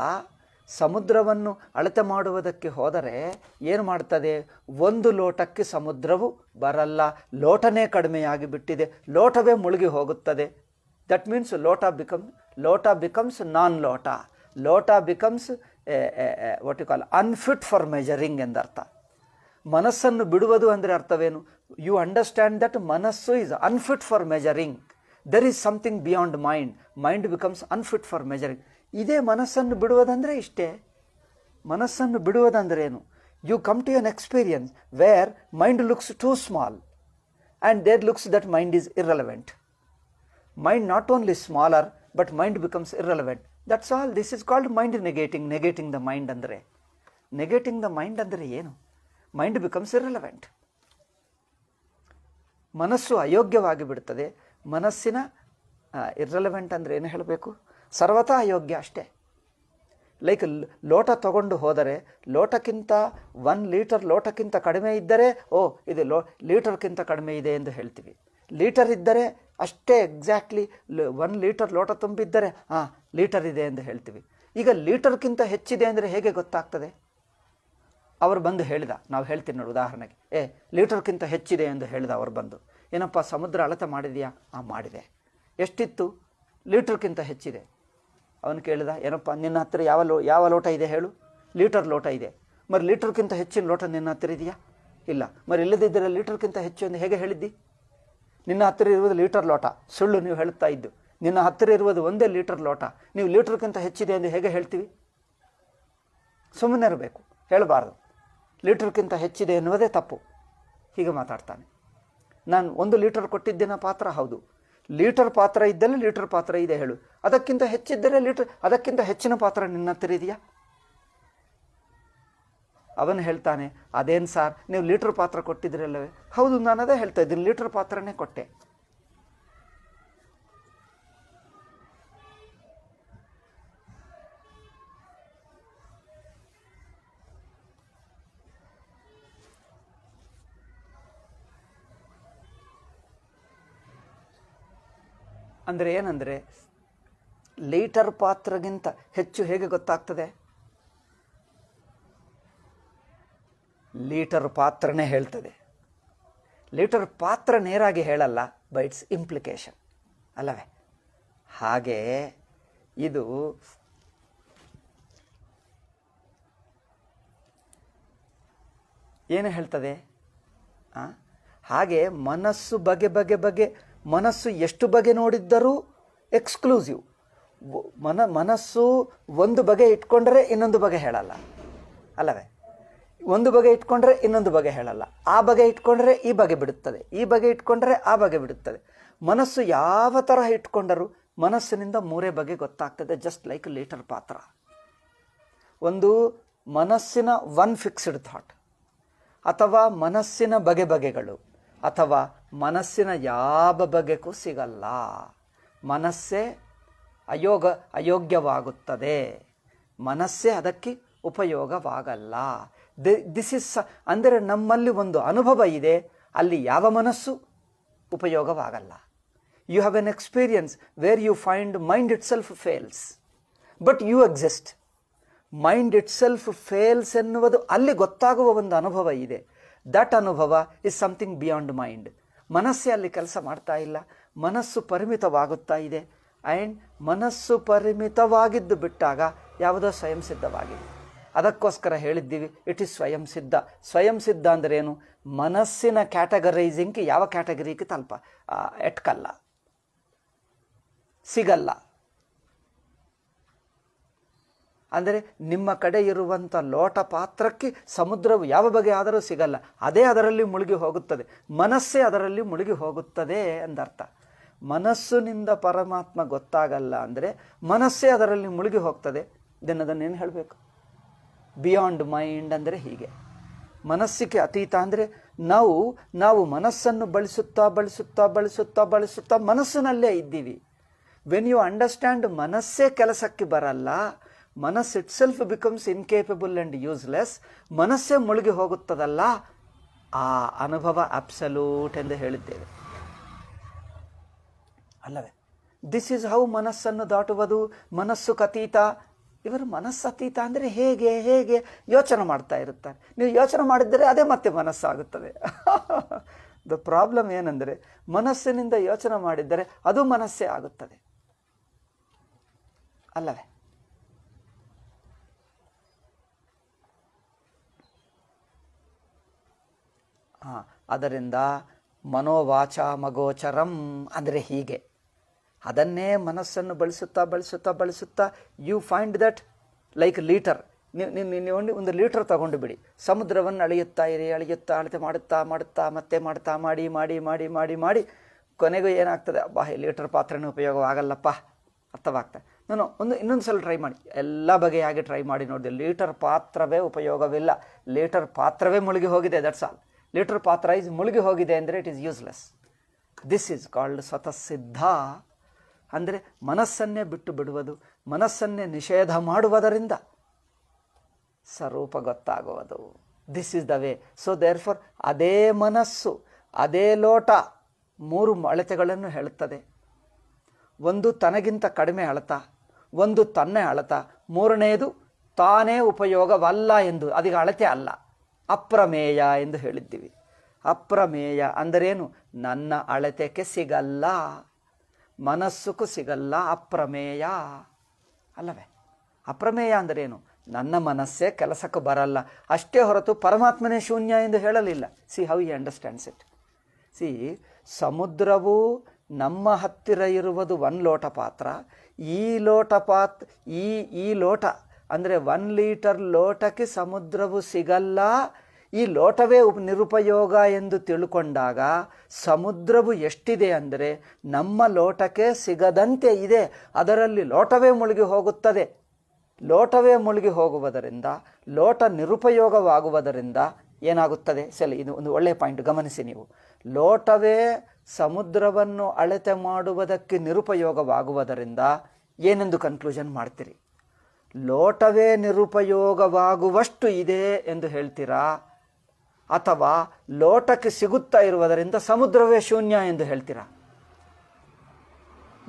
ಸಮುದ್ರವನ್ನು ಅಳತೆ ಮಾಡುವುದಕ್ಕೆ ಹೋದರೆ ಏನು ಮಾಡ್ತದೆ ಒಂದು ಲೋಟಕ್ಕೆ ಸಮುದ್ರವು ಬರಲ್ಲ ಲೋಟನೇ ಕಡಿಮೆಯಾಗಿ ಬಿಟ್ಟಿದೆ ಲೋಟವೇ ಮುಳುಗಿ ಹೋಗುತ್ತದೆ that means lota become lota becomes non lota lota becomes what you call unfit for measuring ಎಂದರ್ಥ ಮನಸ್ಸನ್ನು ಬಿಡುವುದು ಅಂದರೆ ಅರ್ಥವೇನು ಯು ಅಂಡರ್ಸ್ಟ್ಯಾಂಡ್ ದಟ್ ಮನಸ್ಸು is unfit for measuring there is something beyond mind mind becomes unfit for measuring ಇದೇ ಮನಸ್ಸನ್ನು ಬಿಡುವುದಂದರೆ ಇಷ್ಟೇ ಮನಸ್ಸನ್ನು ಬಿಡುವುದಂದ್ರೆ ಏನು you come to an experience where mind looks too small and there looks that mind is irrelevant mind not only smaller but mind becomes irrelevant that's all this is called mind negating negating the mind ಅಂದರೆ negating the mind ಅಂದರೆ ಏನು mind becomes irrelevant ಮನಸ್ಸು ಅಯೋಗ್ಯವಾಗಿ ಬಿಡುತ್ತದೆ ಮನಸ್ಸಿನ irrelevant ಅಂದರೆ ಏನು ಹೇಳಬೇಕು ಸರ್ವತಾ ಯೋಗ್ಯ ಅಷ್ಟೇ ಲೈಕ್ ಲೋಟ ತಗೊಂಡು ಹೋದರೆ ಲೋಟಕ್ಕಿಂತ ಒನ್ ಲೀಟರ್ ಲೋಟಕ್ಕಿಂತ ಕಡಿಮೆ ಇದ್ದರೆ ಓ ಇದು ಲೋ ಲೀಟರ್ಗಿಂತ ಕಡಿಮೆ ಇದೆ ಎಂದು ಹೇಳ್ತೀವಿ ಲೀಟರ್ ಇದ್ದರೆ ಅಷ್ಟೇ ಎಕ್ಸಾಕ್ಟ್ಲಿ ಒನ್ ಲೀಟರ್ ಲೋಟ ತುಂಬಿದ್ದರೆ ಹಾಂ ಲೀಟರ್ ಇದೆ ಎಂದು ಹೇಳ್ತೀವಿ ಈಗ ಲೀಟರ್ಗಿಂತ ಹೆಚ್ಚಿದೆ ಅಂದರೆ ಹೇಗೆ ಗೊತ್ತಾಗ್ತದೆ ಅವರು ಬಂದು ಹೇಳಿದ ನಾವು ಹೇಳ್ತೀನಿ ನೋಡಿ ಉದಾಹರಣೆಗೆ ಏ ಲೀಟರ್ಗಿಂತ ಹೆಚ್ಚಿದೆ ಎಂದು ಹೇಳಿದ ಅವರು ಬಂದು ಏನಪ್ಪ ಸಮುದ್ರ ಅಳತೆ ಮಾಡಿದೆಯಾ ಆ ಮಾಡಿದೆ ಎಷ್ಟಿತ್ತು ಲೀಟ್ರ್ಗಿಂತ ಹೆಚ್ಚಿದೆ ಅವನು ಕೇಳಿದ ಏನಪ್ಪ ನಿನ್ನ ಹತ್ತಿರ ಯಾವ ಲೋ ಯಾವ ಲೋಟ ಇದೆ ಹೇಳು ಲೀಟರ್ ಲೋಟ ಇದೆ ಮರಿ ಲೀಟರ್ಗಿಂತ ಹೆಚ್ಚಿನ ಲೋಟ ನಿನ್ನ ಹತ್ತಿರ ಇದೆಯಾ ಇಲ್ಲ ಮರಿ ಇಲ್ಲದಿದ್ದರೆ ಲೀಟರ್ಗಿಂತ ಹೆಚ್ಚು ಎಂದು ಹೇಗೆ ಹೇಳಿದ್ದಿ ನಿನ್ನ ಹತ್ತಿರ ಇರುವುದು ಲೀಟರ್ ಲೋಟ ಸುಳ್ಳು ನೀವು ಹೇಳ್ತಾ ಇದ್ದು ನಿನ್ನ ಹತ್ತಿರ ಇರುವುದು ಒಂದೇ ಲೀಟರ್ ಲೋಟ ನೀವು ಲೀಟರ್ಗಿಂತ ಹೆಚ್ಚಿದೆ ಎಂದು ಹೇಗೆ ಹೇಳ್ತೀವಿ ಸುಮ್ಮನೆ ಇರಬೇಕು ಹೇಳಬಾರ್ದು ಲೀಟರ್ಗಿಂತ ಹೆಚ್ಚಿದೆ ಎನ್ನುವುದೇ ತಪ್ಪು ಹೀಗೆ ಮಾತಾಡ್ತಾನೆ ನಾನು ಒಂದು ಲೀಟರ್ ಕೊಟ್ಟಿದ್ದೇನ ಪಾತ್ರ ಹೌದು ಲೀಟರ್ ಪಾತ್ರ ಇದ್ದಲ್ಲಿ ಲೀಟರ್ ಪಾತ್ರ ಇದೆ ಹೇಳು ಅದಕ್ಕಿಂತ ಹೆಚ್ಚಿದ್ದರೆ ಲೀಟರ್ ಅದಕ್ಕಿಂತ ಹೆಚ್ಚಿನ ಪಾತ್ರ ನಿನ್ನ ಹತ್ತಿರ ಇದೆಯಾ ಅವನು ಹೇಳ್ತಾನೆ ಅದೇನು ಸಾರ್ ನೀವು ಲೀಟರ್ ಪಾತ್ರ ಕೊಟ್ಟಿದ್ರಲ್ಲವೇ ಹೌದು ನಾನು ಅದೇ ಹೇಳ್ತಾ ಇದ್ದೀನಿ ಲೀಟರ್ ಪಾತ್ರನೇ ಕೊಟ್ಟೆ ಅಂದರೆ ಏನಂದರೆ ಲೀಟರ್ ಪಾತ್ರಗಿಂತ ಹೆಚ್ಚು ಹೇಗೆ ಗೊತ್ತಾಗ್ತದೆ ಲೀಟರ್ ಪಾತ್ರನೇ ಹೇಳ್ತದೆ ಲೀಟರ್ ಪಾತ್ರ ನೇರಾಗಿ ಹೇಳಲ್ಲ ಬೈ ಇಟ್ಸ್ ಇಂಪ್ಲಿಕೇಶನ್ ಅಲ್ಲವೇ ಹಾಗೆ ಇದು ಏನು ಹೇಳ್ತದೆ ಹಾಗೆ ಮನಸ್ಸು ಬಗೆ ಬಗೆ ಬಗೆ ಮನಸ್ಸು ಎಷ್ಟು ಬಗೆ ನೋಡಿದ್ದರೂ ಎಕ್ಸ್ಕ್ಲೂಸಿವ್ ಮನ ಮನಸ್ಸು ಒಂದು ಬಗೆ ಇಟ್ಕೊಂಡ್ರೆ ಇನ್ನೊಂದು ಬಗೆ ಹೇಳಲ್ಲ ಅಲ್ಲವೇ ಒಂದು ಬಗೆ ಇಟ್ಕೊಂಡ್ರೆ ಇನ್ನೊಂದು ಬಗೆ ಹೇಳಲ್ಲ ಆ ಬಗೆ ಇಟ್ಕೊಂಡ್ರೆ ಈ ಬಗೆ ಬಿಡುತ್ತದೆ ಈ ಬಗೆ ಇಟ್ಕೊಂಡ್ರೆ ಆ ಬಗೆ ಬಿಡುತ್ತದೆ ಮನಸ್ಸು ಯಾವ ತರಹ ಇಟ್ಕೊಂಡರೂ ಮನಸ್ಸಿನಿಂದ ಮೂರೇ ಬಗೆ ಗೊತ್ತಾಗ್ತದೆ ಜಸ್ಟ್ ಲೈಕ್ ಲೀಟರ್ ಪಾತ್ರ ಒಂದು ಮನಸ್ಸಿನ ಒನ್ ಫಿಕ್ಸ್ಡ್ ಥಾಟ್ ಅಥವಾ ಮನಸ್ಸಿನ ಬಗೆ ಬಗೆಗಳು ಅಥವಾ ಮನಸ್ಸಿನ ಯಾವ ಬಗೆಗೂ ಸಿಗಲ್ಲ ಮನಸ್ಸೇ ಅಯೋಗ ಅಯೋಗ್ಯವಾಗುತ್ತದೆ ಮನಸ್ಸೇ ಅದಕ್ಕೆ ಉಪಯೋಗವಾಗಲ್ಲ ದಿ ದಿಸ್ ಇಸ್ ಅಂದರೆ ನಮ್ಮಲ್ಲಿ ಒಂದು ಅನುಭವ ಇದೆ ಅಲ್ಲಿ ಯಾವ ಮನಸ್ಸು ಉಪಯೋಗವಾಗಲ್ಲ you have an experience where you find mind itself fails but you exist mind itself fails ಎನ್ನುವುದು ಅಲ್ಲಿ ಗೊತ್ತಾಗುವ ಒಂದು ಅನುಭವ ಇದೆ ದಟ್ ಅನುಭವ ಇಸ್ ಸಮಥಿಂಗ್ ಬಿಯಾಂಡ್ ಮೈಂಡ್ ಮನಸ್ಸೇ ಅಲ್ಲಿ ಕೆಲಸ ಮಾಡ್ತಾ ಇಲ್ಲ ಮನಸ್ಸು ಪರಿಮಿತವಾಗುತ್ತಾ ಇದೆ ಆ್ಯಂಡ್ ಮನಸ್ಸು ಪರಿಮಿತವಾಗಿದ್ದು ಬಿಟ್ಟಾಗ ಯಾವುದೋ ಸ್ವಯಂ ಸಿದ್ಧವಾಗಿದೆ ಅದಕ್ಕೋಸ್ಕರ ಹೇಳಿದ್ದೀವಿ ಇಟ್ ಈಸ್ ಸ್ವಯಂ ಸಿದ್ಧ ಸ್ವಯಂ ಸಿದ್ಧ ಅಂದ್ರೇನು ಮನಸ್ಸಿನ ಕ್ಯಾಟಗರೈಸಿಂಗ್ಗೆ ಯಾವ ಕ್ಯಾಟಗರಿಗೆ ತಲುಪ ಎಟ್ಕಲ್ಲ ಸಿಗಲ್ಲ ಅಂದರೆ ನಿಮ್ಮ ಕಡೆ ಇರುವಂಥ ಲೋಟ ಪಾತ್ರಕ್ಕೆ ಸಮುದ್ರವು ಯಾವ ಆದರೂ ಸಿಗಲ್ಲ ಅದೇ ಅದರಲ್ಲಿ ಮುಳುಗಿ ಹೋಗುತ್ತದೆ ಮನಸ್ಸೇ ಅದರಲ್ಲಿ ಮುಳುಗಿ ಹೋಗುತ್ತದೆ ಎಂದರ್ಥ ಮನಸ್ಸಿನಿಂದ ಪರಮಾತ್ಮ ಗೊತ್ತಾಗಲ್ಲ ಅಂದರೆ ಮನಸ್ಸೇ ಅದರಲ್ಲಿ ಮುಳುಗಿ ಹೋಗ್ತದೆ ದೆನ್ ಅದನ್ನೇನು ಹೇಳಬೇಕು ಬಿಯಾಂಡ್ ಮೈಂಡ್ ಅಂದರೆ ಹೀಗೆ ಮನಸ್ಸಿಗೆ ಅತೀತ ಅಂದರೆ ನಾವು ನಾವು ಮನಸ್ಸನ್ನು ಬಳಸುತ್ತಾ ಬಳಸುತ್ತಾ ಬಳಸುತ್ತಾ ಬಳಸುತ್ತಾ ಮನಸ್ಸಿನಲ್ಲೇ ಇದ್ದೀವಿ ವೆನ್ ಯು ಅಂಡರ್ಸ್ಟ್ಯಾಂಡ್ ಮನಸ್ಸೇ ಕೆಲಸಕ್ಕೆ ಬರಲ್ಲ ಮನಸ್ಸು itself becomes incapable and useless ಮನಸ್ಸೇ ಮುಳುಗಿ ಹೋಗುತ್ತದಲ್ಲ ಆ ಅನುಭವ ಅಬ್ಸಲ್ಯೂಟ್ ಎಂದು ಹೇಳಿದ್ದೇವೆ ಅಲ್ಲವೇ ದಿಸ್ ಈಸ್ ಹೌ ಮನಸ್ಸನ್ನು ದಾಟುವುದು ಮನಸ್ಸು ಕತೀತ ಇವರು ಮನಸ್ಸು ಅತೀತ ಅಂದರೆ ಹೇಗೆ ಹೇಗೆ ಯೋಚನೆ ಮಾಡ್ತಾ ಇರುತ್ತಾರೆ ನೀವು ಯೋಚನೆ ಮಾಡಿದರೆ ಅದೇ ಮತ್ತೆ ಮನಸ್ಸಾಗುತ್ತದೆ ದ ಪ್ರಾಬ್ಲಮ್ ಏನಂದರೆ ಮನಸ್ಸಿನಿಂದ ಯೋಚನೆ ಮಾಡಿದರೆ ಅದು ಮನಸ್ಸೇ ಆಗುತ್ತದೆ ಅಲ್ಲವೇ ಅದರಿಂದ ಮನೋವಾಚ ಮಗೋಚರಂ ಅಂದರೆ ಹೀಗೆ ಅದನ್ನೇ ಮನಸ್ಸನ್ನು ಬಳಸುತ್ತಾ ಬಳಸುತ್ತಾ ಬಳಸುತ್ತಾ you find that like litre ನೀವು ನೀವು ಒಂದು ಒಂದು ಲೀಟರ್ ತಗೊಂಡು ಬಿಡಿ ಸಮುದ್ರವನ್ನು ಅಳೆಯುತ್ತಾ ಇರಿ ಅಳೆಯುತ್ತಾ ಅಳತೆ ಮಾಡುತ್ತಾ ಮಾಡುತ್ತಾ ಮತ್ತೆ ಮಾಡ್ತಾ ಮಾಡಿ ಮಾಡಿ ಮಾಡಿ ಮಾಡಿ ಮಾಡಿ ಕೊನೆಗೂ ಏನಾಗ್ತದೆ ಅಬ್ಬಾ ಲೀಟರ್ ಪಾತ್ರೆನೂ ಉಪಯೋಗವಾಗಲ್ಲಪ್ಪ ಅರ್ಥವಾಗ್ತದೆ ನಾನು ಒಂದು ಇನ್ನೊಂದು ಸಲ ಟ್ರೈ ಮಾಡಿ ಎಲ್ಲ ಬಗೆಯಾಗಿ ಟ್ರೈ ಮಾಡಿ ನೋಡಿದೆ ಲೀಟರ್ ಪಾತ್ರವೇ ಉಪಯೋಗವಿಲ್ಲ ಲೀಟರ್ ಪಾತ್ರವೇ ಮುಳುಗಿ ಹೋಗಿದೆ ದಟ್ಸ್ ಆಲ್ ಲಿಟ್ರ್ ಪಾತ್ರೈಸ್ ಮುಳುಗಿ ಹೋಗಿದೆ ಅಂದರೆ it is useless this is called ಸಿದ್ಧ ಅಂದರೆ ಮನಸ್ಸನ್ನೇ ಬಿಟ್ಟು ಬಿಡುವುದು ಮನಸ್ಸನ್ನೇ ನಿಷೇಧ ಮಾಡುವುದರಿಂದ ಸ್ವರೂಪ ಗೊತ್ತಾಗುವುದು this is the way so therefore ಅದೇ ಮನಸ್ಸು ಅದೇ ಲೋಟ ಮೂರು ಅಳತೆಗಳನ್ನು ಹೇಳುತ್ತದೆ ಒಂದು ತನಗಿಂತ ಕಡಿಮೆ ಅಳತ ಒಂದು ತನ್ನೇ ಅಳತ ಮೂರನೆಯದು ತಾನೇ ಉಪಯೋಗವಲ್ಲ ಎಂದು ಅದಿಗ ಅಳತೆ ಅಲ್ಲ ಅಪ್ರಮೇಯ ಎಂದು ಹೇಳಿದ್ದೀವಿ ಅಪ್ರಮೇಯ ಅಂದರೇನು ನನ್ನ ಅಳತೆಗೆ ಸಿಗಲ್ಲ ಮನಸ್ಸುಕ್ಕೂ ಸಿಗಲ್ಲ ಅಪ್ರಮೇಯ ಅಲ್ಲವೇ ಅಪ್ರಮೇಯ ಅಂದರೇನು ನನ್ನ ಮನಸ್ಸೇ ಕೆಲಸಕ್ಕೆ ಬರಲ್ಲ ಅಷ್ಟೇ ಹೊರತು ಪರಮಾತ್ಮನೇ ಶೂನ್ಯ ಎಂದು ಹೇಳಲಿಲ್ಲ see how you understands it see ಸಮುದ್ರವು ನಮ್ಮ ಹತ್ತಿರ ಇರುವುದು ಒಂದು ಲೋಟ ಪಾತ್ರ ಈ ಲೋಟ ಪಾತ್ ಈ ಈ ಲೋಟ ಅಂದರೆ ಒನ್ ಲೀಟರ್ ಲೋಟಕ್ಕೆ ಸಮುದ್ರವು ಸಿಗಲ್ಲ ಈ ಲೋಟವೇ ಉಪ ನಿರುಪಯೋಗ ಎಂದು ತಿಳ್ಕೊಂಡಾಗ ಸಮುದ್ರವು ಎಷ್ಟಿದೆ ಅಂದರೆ ನಮ್ಮ ಲೋಟಕ್ಕೆ ಸಿಗದಂತೆ ಇದೆ ಅದರಲ್ಲಿ ಲೋಟವೇ ಮುಳುಗಿ ಹೋಗುತ್ತದೆ ಲೋಟವೇ ಮುಳುಗಿ ಹೋಗುವುದರಿಂದ ಲೋಟ ನಿರುಪಯೋಗವಾಗುವುದರಿಂದ ಏನಾಗುತ್ತದೆ ಸರಿ ಇದು ಒಂದು ಒಳ್ಳೆಯ ಪಾಯಿಂಟ್ ಗಮನಿಸಿ ನೀವು ಲೋಟವೇ ಸಮುದ್ರವನ್ನು ಅಳತೆ ಮಾಡುವುದಕ್ಕೆ ನಿರುಪಯೋಗವಾಗುವುದರಿಂದ ಏನೆಂದು ಕನ್ಕ್ಲೂಷನ್ ಮಾಡ್ತೀರಿ ಲೋಟವೇ ನಿರುಪಯೋಗವಾಗುವಷ್ಟು ಇದೆ ಎಂದು ಹೇಳ್ತೀರಾ ಅಥವಾ ಲೋಟಕ್ಕೆ ಸಿಗುತ್ತಾ ಇರುವುದರಿಂದ ಸಮುದ್ರವೇ ಶೂನ್ಯ ಎಂದು ಹೇಳ್ತೀರಾ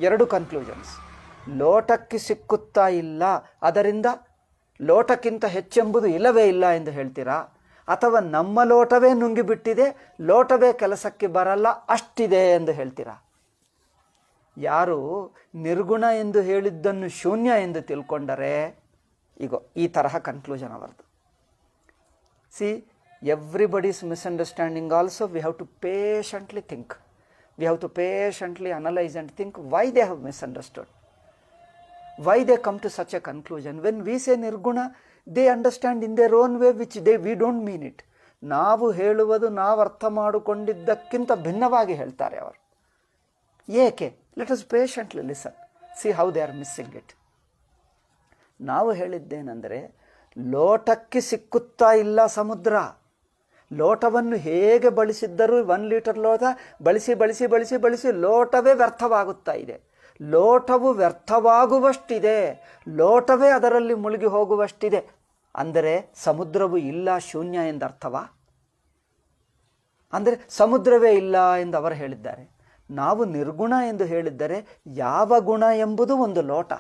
ಎರಡು ಕನ್ಕ್ಲೂಷನ್ಸ್ ಲೋಟಕ್ಕೆ ಸಿಕ್ಕುತ್ತಾ ಇಲ್ಲ ಅದರಿಂದ ಲೋಟಕ್ಕಿಂತ ಹೆಚ್ಚೆಂಬುದು ಇಲ್ಲವೇ ಇಲ್ಲ ಎಂದು ಹೇಳ್ತೀರಾ ಅಥವಾ ನಮ್ಮ ಲೋಟವೇ ನುಂಗಿಬಿಟ್ಟಿದೆ ಲೋಟವೇ ಕೆಲಸಕ್ಕೆ ಬರಲ್ಲ ಅಷ್ಟಿದೆ ಎಂದು ಹೇಳ್ತೀರಾ ಯಾರು ನಿರ್ಗುಣ ಎಂದು ಹೇಳಿದ್ದನ್ನು ಶೂನ್ಯ ಎಂದು ತಿಳ್ಕೊಂಡರೆ ಈಗೋ ಈ ತರಹ ಕನ್ಕ್ಲೂಷನ್ ಅವರದು see everybody's misunderstanding also we have to patiently think we have to patiently analyse and think why they have misunderstood why they come to such a conclusion when we say ನಿರ್ಗುಣ they understand in their own way which they we don't mean it ನಾವು ಹೇಳುವುದು ನಾವು ಅರ್ಥ ಮಾಡಿಕೊಂಡಿದ್ದಕ್ಕಿಂತ ಭಿನ್ನವಾಗಿ ಹೇಳ್ತಾರೆ ಅವರು ಏಕೆ let us patiently listen see how they are missing it ನಾವು ಹೇಳಿದ್ದೇನೆಂದರೆ ಲೋಟಕ್ಕೆ ಸಿಕ್ಕುತ್ತಾ ಇಲ್ಲ ಸಮುದ್ರ ಲೋಟವನ್ನು ಹೇಗೆ ಬಳಸಿದ್ದರೂ ಒನ್ ಲೀಟರ್ ಲೋಟ ಬಳಸಿ ಬಳಸಿ ಬಳಸಿ ಬಳಸಿ ಲೋಟವೇ ವ್ಯರ್ಥವಾಗುತ್ತಾ ಇದೆ ಲೋಟವು ವ್ಯರ್ಥವಾಗುವಷ್ಟಿದೆ ಲೋಟವೇ ಅದರಲ್ಲಿ ಮುಳುಗಿ ಹೋಗುವಷ್ಟಿದೆ ಅಂದರೆ ಸಮುದ್ರವು ಇಲ್ಲ ಶೂನ್ಯ ಎಂದರ್ಥವಾ ಅಂದರೆ ಸಮುದ್ರವೇ ಇಲ್ಲ ಎಂದು ಅವರು ಹೇಳಿದ್ದಾರೆ ನಾವು ನಿರ್ಗುಣ ಎಂದು ಹೇಳಿದ್ದರೆ ಯಾವ ಗುಣ ಎಂಬುದು ಒಂದು ಲೋಟ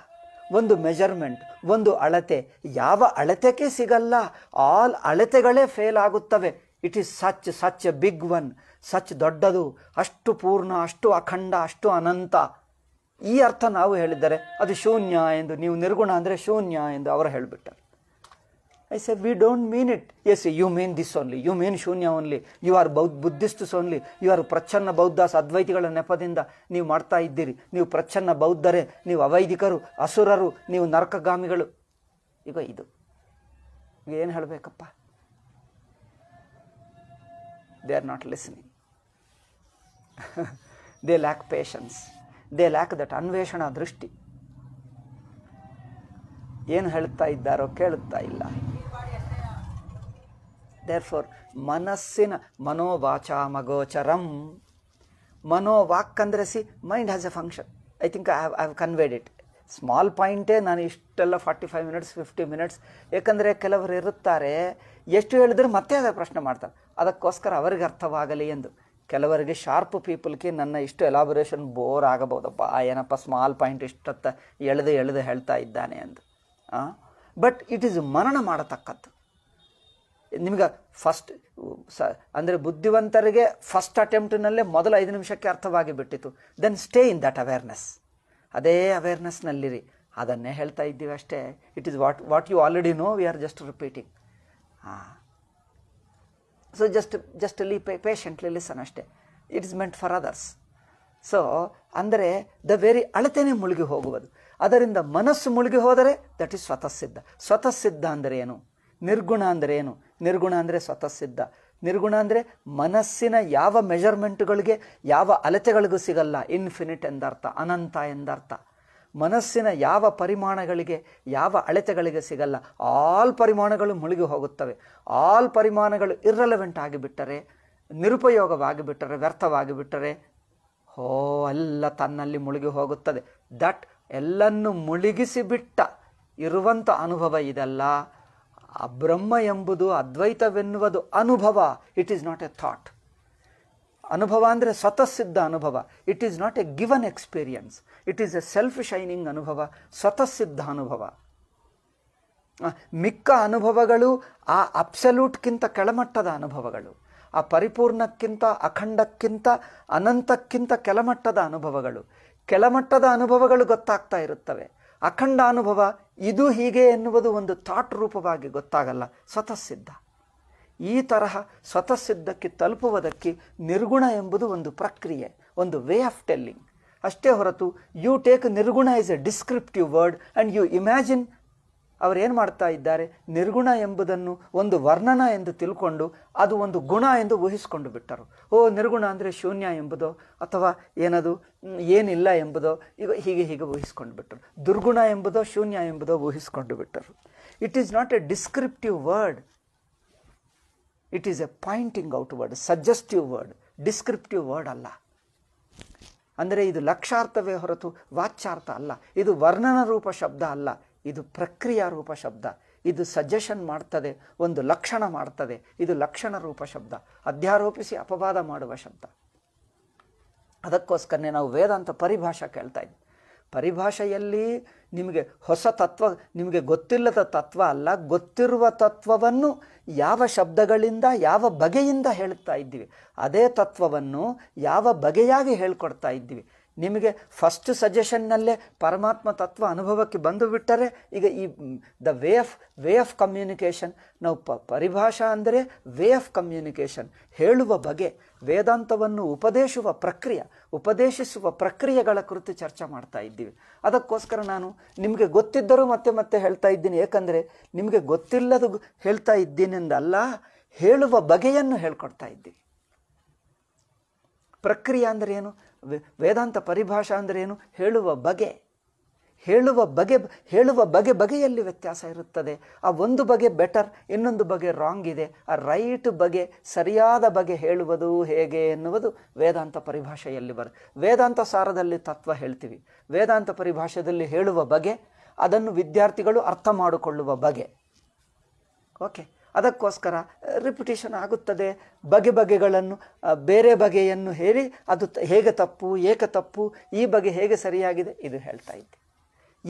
ಒಂದು ಮೆಜರ್ಮೆಂಟ್ ಒಂದು ಅಳತೆ ಯಾವ ಅಳತೆಗೆ ಸಿಗಲ್ಲ ಆಲ್ ಅಳತೆಗಳೇ ಫೇಲ್ ಆಗುತ್ತವೆ it is such such a big one such ದೊಡ್ಡದು ಅಷ್ಟು ಪೂರ್ಣ ಅಷ್ಟು ಅಖಂಡ ಅಷ್ಟು ಅನಂತ ಈ ಅರ್ಥ ನಾವು ಹೇಳಿದ್ದಾರೆ ಅದು ಶೂನ್ಯ ಎಂದು ನೀವು ನಿರ್ಗುಣ ಅಂದರೆ ಶೂನ್ಯ ಎಂದು ಅವರು ಹೇಳಿಬಿಟ್ಟರು I we we mean mean it as you mean this only you mean ಶೂನ್ಯ ಓನ್ಲಿ ಯು ಆರ್ ಬೌದ್ ಬುದ್ಧಿಸ್ಟ್ಸ್ ಓನ್ಲಿ ಯು ಆರ್ ಪ್ರಚ್ಛನ್ನ ಬೌದ್ಧ ಅದ್ವೈತಿಗಳ ನೆಪದಿಂದ ನೀವು ಮಾಡ್ತಾ ಇದ್ದೀರಿ ನೀವು ಪ್ರಚ್ಛನ್ನ ಬೌದ್ಧರೇ ನೀವು ಅವೈದಿಕರು ಅಸುರರು ನೀವು ನರಕಗಾಮಿಗಳು ಈಗ ಇದು ಏನು ಹೇಳಬೇಕಪ್ಪ they are not listening they lack patience they lack that ಅನ್ವೇಷಣಾ ದೃಷ್ಟಿ ಏನು ಹೇಳ್ತಾ ಇದ್ದಾರೋ ಕೇಳುತ್ತಾ ಇಲ್ಲ ದೇರ್ಫೋರ್ ಮನಸ್ಸಿನ ಮನೋವಾಚಾಮಗೋಚರಂ ಮನೋವಾಕ್ ಅಂದರೆ see mind has a function I think I have I have conveyed it small ಪಾಯಿಂಟೇ ನಾನು ಇಷ್ಟೆಲ್ಲ forty five minutes fifty minutes ಏಕೆಂದರೆ ಕೆಲವರು ಇರುತ್ತಾರೆ ಎಷ್ಟು ಹೇಳಿದ್ರೆ ಮತ್ತೆ ಅದೇ ಪ್ರಶ್ನೆ ಮಾಡ್ತಾರೆ ಅದಕ್ಕೋಸ್ಕರ ಅವರಿಗೆ ಅರ್ಥವಾಗಲಿ ಎಂದು ಕೆಲವರಿಗೆ ಶಾರ್ಪ್ ಪೀಪಲ್ಗೆ ನನ್ನ ಇಷ್ಟು ಎಲಾಬೊರೇಷನ್ ಬೋರ್ ಆಗಬಹುದಪ್ಪ ಏನಪ್ಪ ಸ್ಮಾಲ್ ಪಾಯಿಂಟ್ ಇಷ್ಟತ್ತ ಎಳೆದು ಎಳೆದು ಹೇಳ್ತಾ ಇದ್ದಾನೆ ಎಂದು ಬಟ್ ಇಟ್ ಈಸ್ ಮನನ ಮಾಡತಕ್ಕದ್ದು ನಿಮ್ಗೆ ಫಸ್ಟ್ ಸ ಅಂದರೆ ಬುದ್ಧಿವಂತರಿಗೆ ಫಸ್ಟ್ ಅಟೆಂಪ್ಟ್ನಲ್ಲೇ ಮೊದಲ ಐದು ನಿಮಿಷಕ್ಕೆ ಅರ್ಥವಾಗಿ ಬಿಟ್ಟಿತ್ತು then stay in that awareness ಅದೇ ಅವೇರ್ನೆಸ್ನಲ್ಲಿರಿ ಅದನ್ನೇ ಹೇಳ್ತಾ ಇದ್ದೀವಿ ಅಷ್ಟೇ it is what what you already know we are just repeating ಹಾಂ ಸೊ ಜಸ್ಟ್ ಜಸ್ಟ್ ಅಲ್ಲಿ ಪೇಶೆಂಟ್ಲಿ ಲಿಸನ್ ಅಷ್ಟೇ it is meant for others so ಅಂದರೆ ದ ವೆರಿ ಅಳತೆನೇ ಮುಳುಗಿ ಹೋಗುವುದು ಅದರಿಂದ ಮನಸ್ಸು ಮುಳುಗಿ ಹೋದರೆ ದಟ್ ಈಸ್ ಸ್ವತಃ ಸಿದ್ಧ ಅಂದರೆ ಏನು ನಿರ್ಗುಣ ಅಂದರೆ ಏನು ನಿರ್ಗುಣ ಅಂದರೆ ಸಿದ್ಧ ನಿರ್ಗುಣ ಅಂದರೆ ಮನಸ್ಸಿನ ಯಾವ ಮೆಜರ್ಮೆಂಟ್ಗಳಿಗೆ ಯಾವ ಅಳತೆಗಳಿಗೂ ಸಿಗಲ್ಲ ಇನ್ಫಿನಿಟ್ ಎಂದರ್ಥ ಅನಂತ ಎಂದರ್ಥ ಮನಸ್ಸಿನ ಯಾವ ಪರಿಮಾಣಗಳಿಗೆ ಯಾವ ಅಳತೆಗಳಿಗೆ ಸಿಗಲ್ಲ ಆಲ್ ಪರಿಮಾಣಗಳು ಮುಳುಗಿ ಹೋಗುತ್ತವೆ ಆಲ್ ಪರಿಮಾಣಗಳು ಇರ್ರೆಲೆವೆಂಟ್ ಆಗಿಬಿಟ್ಟರೆ ನಿರುಪಯೋಗವಾಗಿಬಿಟ್ಟರೆ ವ್ಯರ್ಥವಾಗಿಬಿಟ್ಟರೆ ಹೋ ಎಲ್ಲ ತನ್ನಲ್ಲಿ ಮುಳುಗಿ ಹೋಗುತ್ತದೆ ದಟ್ ಎಲ್ಲನ್ನು ಮುಳುಗಿಸಿಬಿಟ್ಟ ಇರುವಂಥ ಅನುಭವ ಇದೆಲ್ಲ ಆ ಬ್ರಹ್ಮ ಎಂಬುದು ಅದ್ವೈತವೆನ್ನುವುದು ಅನುಭವ it is not a thought ಅನುಭವ ಅಂದರೆ ಸ್ವತಃಸಿದ್ಧ ಅನುಭವ it is not a given experience it is a self shining ಅನುಭವ ಸ್ವತಃಸಿದ್ಧ ಅನುಭವ ಮಿಕ್ಕ ಅನುಭವಗಳು ಆ ಅಪ್ಸಲ್ಯೂಟ್ಗಿಂತ ಕೆಳಮಟ್ಟದ ಅನುಭವಗಳು ಆ ಪರಿಪೂರ್ಣಕ್ಕಿಂತ ಅಖಂಡಕ್ಕಿಂತ ಅನಂತಕ್ಕಿಂತ ಕೆಳಮಟ್ಟದ ಅನುಭವಗಳು ಕೆಳಮಟ್ಟದ ಅನುಭವಗಳು ಗೊತ್ತಾಗ್ತಾ ಇರುತ್ತವೆ ಅಖಂಡ ಅನುಭವ ಇದು ಹೀಗೆ ಎನ್ನುವುದು ಒಂದು ಥಾಟ್ ರೂಪವಾಗಿ ಗೊತ್ತಾಗಲ್ಲ ಸ್ವತಃಸಿದ್ಧ ಈ ತರಹ ಸ್ವತಃಸಿದ್ಧಕ್ಕೆ ತಲುಪುವುದಕ್ಕೆ ನಿರ್ಗುಣ ಎಂಬುದು ಒಂದು ಪ್ರಕ್ರಿಯೆ ಒಂದು ವೇ ಆಫ್ ಟೆಲ್ಲಿಂಗ್ ಅಷ್ಟೇ ಹೊರತು ಯು ಟೇಕ್ ನಿರ್ಗುಣ is a descriptive word and you imagine ಅವರೇನು ಮಾಡ್ತಾ ಇದ್ದಾರೆ ನಿರ್ಗುಣ ಎಂಬುದನ್ನು ಒಂದು ವರ್ಣನ ಎಂದು ತಿಳ್ಕೊಂಡು ಅದು ಒಂದು ಗುಣ ಎಂದು ಊಹಿಸಿಕೊಂಡು ಬಿಟ್ಟರು ಓ ನಿರ್ಗುಣ ಅಂದರೆ ಶೂನ್ಯ ಎಂಬುದೋ ಅಥವಾ ಏನದು ಏನಿಲ್ಲ ಎಂಬುದೋ ಈಗ ಹೀಗೆ ಹೀಗೆ ಊಹಿಸಿಕೊಂಡು ಬಿಟ್ಟರು ದುರ್ಗುಣ ಎಂಬುದೋ ಶೂನ್ಯ ಎಂಬುದೋ ಊಹಿಸಿಕೊಂಡು ಬಿಟ್ಟರು it is not a descriptive word it is a pointing out word suggestive word descriptive word ಅಲ್ಲ ಅಂದರೆ ಇದು ಲಕ್ಷಾರ್ಥವೇ ಹೊರತು ವಾಚ್ಯಾರ್ಥ ಅಲ್ಲ ಇದು ವರ್ಣನ ರೂಪ ಶಬ್ದ ಅಲ್ಲ ಇದು ಪ್ರಕ್ರಿಯಾ ರೂಪ ಶಬ್ದ ಇದು ಸಜೆಷನ್ ಮಾಡ್ತದೆ ಒಂದು ಲಕ್ಷಣ ಮಾಡ್ತದೆ ಇದು ಲಕ್ಷಣ ರೂಪ ಶಬ್ದ ಅಧ್ಯಾರೋಪಿಸಿ ಅಪವಾದ ಮಾಡುವ ಶಬ್ದ ಅದಕ್ಕೋಸ್ಕರನೇ ನಾವು ವೇದಾಂತ ಪರಿಭಾಷೆ ಕೇಳ್ತಾ ಇದ್ವಿ ಪರಿಭಾಷೆಯಲ್ಲಿ ನಿಮಗೆ ಹೊಸ ತತ್ವ ನಿಮಗೆ ಗೊತ್ತಿಲ್ಲದ ತತ್ವ ಅಲ್ಲ ಗೊತ್ತಿರುವ ತತ್ವವನ್ನು ಯಾವ ಶಬ್ದಗಳಿಂದ ಯಾವ ಬಗೆಯಿಂದ ಹೇಳ್ತಾ ಇದ್ದೀವಿ ಅದೇ ತತ್ವವನ್ನು ಯಾವ ಬಗೆಯಾಗಿ ಹೇಳ್ಕೊಡ್ತಾ ಇದ್ದೀವಿ ನಿಮಗೆ ಫಸ್ಟ್ ಸಜೆಷನ್ನಲ್ಲೇ ಪರಮಾತ್ಮ ತತ್ವ ಅನುಭವಕ್ಕೆ ಬಂದು ಬಿಟ್ಟರೆ ಈಗ ಈ the way of way of communication ನಾವು ಪ ಪರಿಭಾಷಾ ಅಂದರೆ ವೇ ಆಫ್ ಕಮ್ಯುನಿಕೇಷನ್ ಹೇಳುವ ಬಗೆ ವೇದಾಂತವನ್ನು ಉಪದೇಶುವ ಪ್ರಕ್ರಿಯೆ ಉಪದೇಶಿಸುವ ಪ್ರಕ್ರಿಯೆಗಳ ಕುರಿತು ಚರ್ಚೆ ಮಾಡ್ತಾ ಇದ್ದೀವಿ ಅದಕ್ಕೋಸ್ಕರ ನಾನು ನಿಮಗೆ ಗೊತ್ತಿದ್ದರೂ ಮತ್ತೆ ಮತ್ತೆ ಹೇಳ್ತಾ ಇದ್ದೀನಿ ಏಕೆಂದರೆ ನಿಮಗೆ ಗೊತ್ತಿಲ್ಲದ ಹೇಳ್ತಾ ಇದ್ದೀನಿಂದಲ್ಲ ಹೇಳುವ ಬಗೆಯನ್ನು ಹೇಳ್ಕೊಡ್ತಾ ಇದ್ದೀವಿ ಪ್ರಕ್ರಿಯೆ ಅಂದರೆ ಏನು ವೇದಾಂತ ಪರಿಭಾಷಾ ಅಂದರೆ ಏನು ಹೇಳುವ ಬಗೆ ಹೇಳುವ ಬಗೆ ಹೇಳುವ ಬಗೆ ಬಗೆಯಲ್ಲಿ ವ್ಯತ್ಯಾಸ ಇರುತ್ತದೆ ಆ ಒಂದು ಬಗೆ ಬೆಟರ್ ಇನ್ನೊಂದು ಬಗೆ ರಾಂಗ್ ಇದೆ ಆ ರೈಟ್ ಬಗೆ ಸರಿಯಾದ ಬಗೆ ಹೇಳುವುದು ಹೇಗೆ ಎನ್ನುವುದು ವೇದಾಂತ ಪರಿಭಾಷೆಯಲ್ಲಿ ಬರ ವೇದಾಂತ ಸಾರದಲ್ಲಿ ತತ್ವ ಹೇಳ್ತೀವಿ ವೇದಾಂತ ಪರಿಭಾಷೆಯಲ್ಲಿ ಹೇಳುವ ಬಗೆ ಅದನ್ನು ವಿದ್ಯಾರ್ಥಿಗಳು ಅರ್ಥ ಮಾಡಿಕೊಳ್ಳುವ ಬಗೆ ಓಕೆ ಅದಕ್ಕೋಸ್ಕರ ರಿಪಿಟೇಷನ್ ಆಗುತ್ತದೆ ಬಗೆ ಬಗೆಗಳನ್ನು ಬೇರೆ ಬಗೆಯನ್ನು ಹೇಳಿ ಅದು ಹೇಗೆ ತಪ್ಪು ಏಕ ತಪ್ಪು ಈ ಬಗೆ ಹೇಗೆ ಸರಿಯಾಗಿದೆ ಇದು ಹೇಳ್ತಾ ಇದ್ದೆ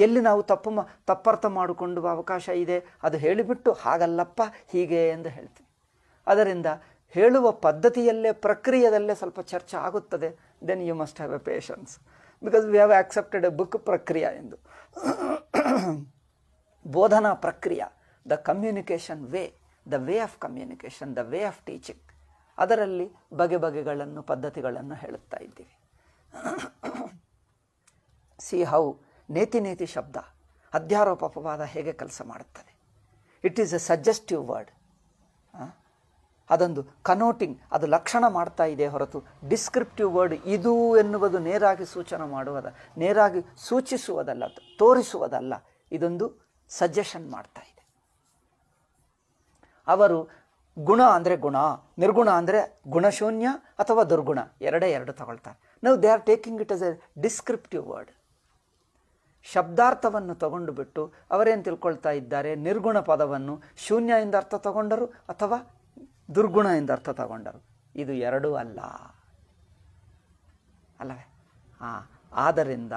ಎಲ್ಲಿ ನಾವು ತಪ್ಪು ಮ ತಪ್ಪರ್ಥ ಮಾಡಿಕೊಂಡು ಅವಕಾಶ ಇದೆ ಅದು ಹೇಳಿಬಿಟ್ಟು ಹಾಗಲ್ಲಪ್ಪ ಹೀಗೆ ಎಂದು ಹೇಳ್ತೀವಿ ಅದರಿಂದ ಹೇಳುವ ಪದ್ಧತಿಯಲ್ಲೇ ಪ್ರಕ್ರಿಯೆಯಲ್ಲೇ ಸ್ವಲ್ಪ ಚರ್ಚೆ ಆಗುತ್ತದೆ then you must have a patience because we have accepted a book ಪ್ರಕ್ರಿಯೆ ಎಂದು ಬೋಧನಾ ಪ್ರಕ್ರಿಯೆ the communication way the way of communication the way of teaching ಅದರಲ್ಲಿ ಬಗೆ ಬಗೆಗಳನ್ನು ಪದ್ಧತಿಗಳನ್ನು ಹೇಳುತ್ತಾ ಇದ್ದೀವಿ ಸಿ ಹೌ ನೇತಿ ನೇತಿ ಶಬ್ದ ಅಧ್ಯಾರೋಪ ಅಪವಾದ ಹೇಗೆ ಕೆಲಸ ಮಾಡುತ್ತದೆ it is a suggestive word ಅದೊಂದು ಕನೋಟಿಂಗ್ ಅದು ಲಕ್ಷಣ ಮಾಡ್ತಾ ಇದೆ ಹೊರತು ಡಿಸ್ಕ್ರಿಪ್ಟಿವ್ ವರ್ಡ್ ಇದು ಎನ್ನುವುದು ನೇರಾಗಿ ಸೂಚನೆ ಮಾಡುವುದ ನೇರಾಗಿ ಸೂಚಿಸುವುದಲ್ಲ ತೋರಿಸುವುದಲ್ಲ ಇದೊಂದು ಸಜೆಷನ್ ಮಾಡ್ತಾ ಇದೆ ಅವರು ಗುಣ ಅಂದರೆ ಗುಣ ನಿರ್ಗುಣ ಅಂದರೆ ಗುಣಶೂನ್ಯ ಅಥವಾ ದುರ್ಗುಣ ಎರಡೇ ಎರಡು ತಗೊಳ್ತಾರೆ ನಾವು they are taking it as a descriptive word ಶಬ್ದಾರ್ಥವನ್ನು ತಗೊಂಡು ಬಿಟ್ಟು ಅವರೇನು ತಿಳ್ಕೊಳ್ತಾ ಇದ್ದಾರೆ ನಿರ್ಗುಣ ಪದವನ್ನು ಶೂನ್ಯ ಎಂದ ಅರ್ಥ ತಗೊಂಡರು ಅಥವಾ ದುರ್ಗುಣ ಎಂದ ಅರ್ಥ ತಗೊಂಡರು ಇದು ಎರಡೂ ಅಲ್ಲ ಅಲ್ಲವೇ ಹಾಂ ಆದ್ದರಿಂದ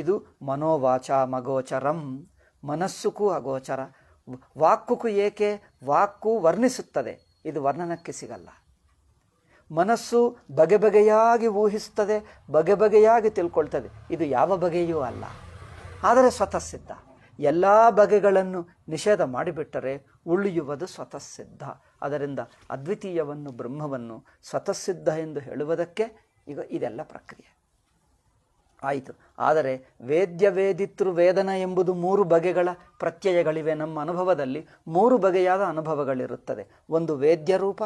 ಇದು ಮನೋವಾಚ ಮಗೋಚರಂ ಮನಸ್ಸುಕ್ಕೂ ಅಗೋಚರ ವಾಕುಕ್ಕೂ ಏಕೆ ವಾಕು ವರ್ಣಿಸುತ್ತದೆ ಇದು ವರ್ಣನಕ್ಕೆ ಸಿಗಲ್ಲ ಮನಸ್ಸು ಬಗೆ ಬಗೆಯಾಗಿ ಊಹಿಸುತ್ತದೆ ಬಗೆ ಬಗೆಯಾಗಿ ತಿಳ್ಕೊಳ್ತದೆ ಇದು ಯಾವ ಬಗೆಯೂ ಅಲ್ಲ ಆದರೆ ಸ್ವತಃ ಸಿದ್ಧ ಎಲ್ಲ ಬಗೆಗಳನ್ನು ನಿಷೇಧ ಮಾಡಿಬಿಟ್ಟರೆ ಉಳಿಯುವುದು ಸಿದ್ಧ ಅದರಿಂದ ಅದ್ವಿತೀಯವನ್ನು ಬ್ರಹ್ಮವನ್ನು ಸ್ವತಃಸಿದ್ಧ ಎಂದು ಹೇಳುವುದಕ್ಕೆ ಈಗ ಇದೆಲ್ಲ ಪ್ರಕ್ರಿಯೆ ಆಯಿತು ಆದರೆ ವೇದ್ಯ ವೇದಿತೃ ವೇದನ ಎಂಬುದು ಮೂರು ಬಗೆಗಳ ಪ್ರತ್ಯಯಗಳಿವೆ ನಮ್ಮ ಅನುಭವದಲ್ಲಿ ಮೂರು ಬಗೆಯಾದ ಅನುಭವಗಳಿರುತ್ತದೆ ಒಂದು ವೇದ್ಯ ರೂಪ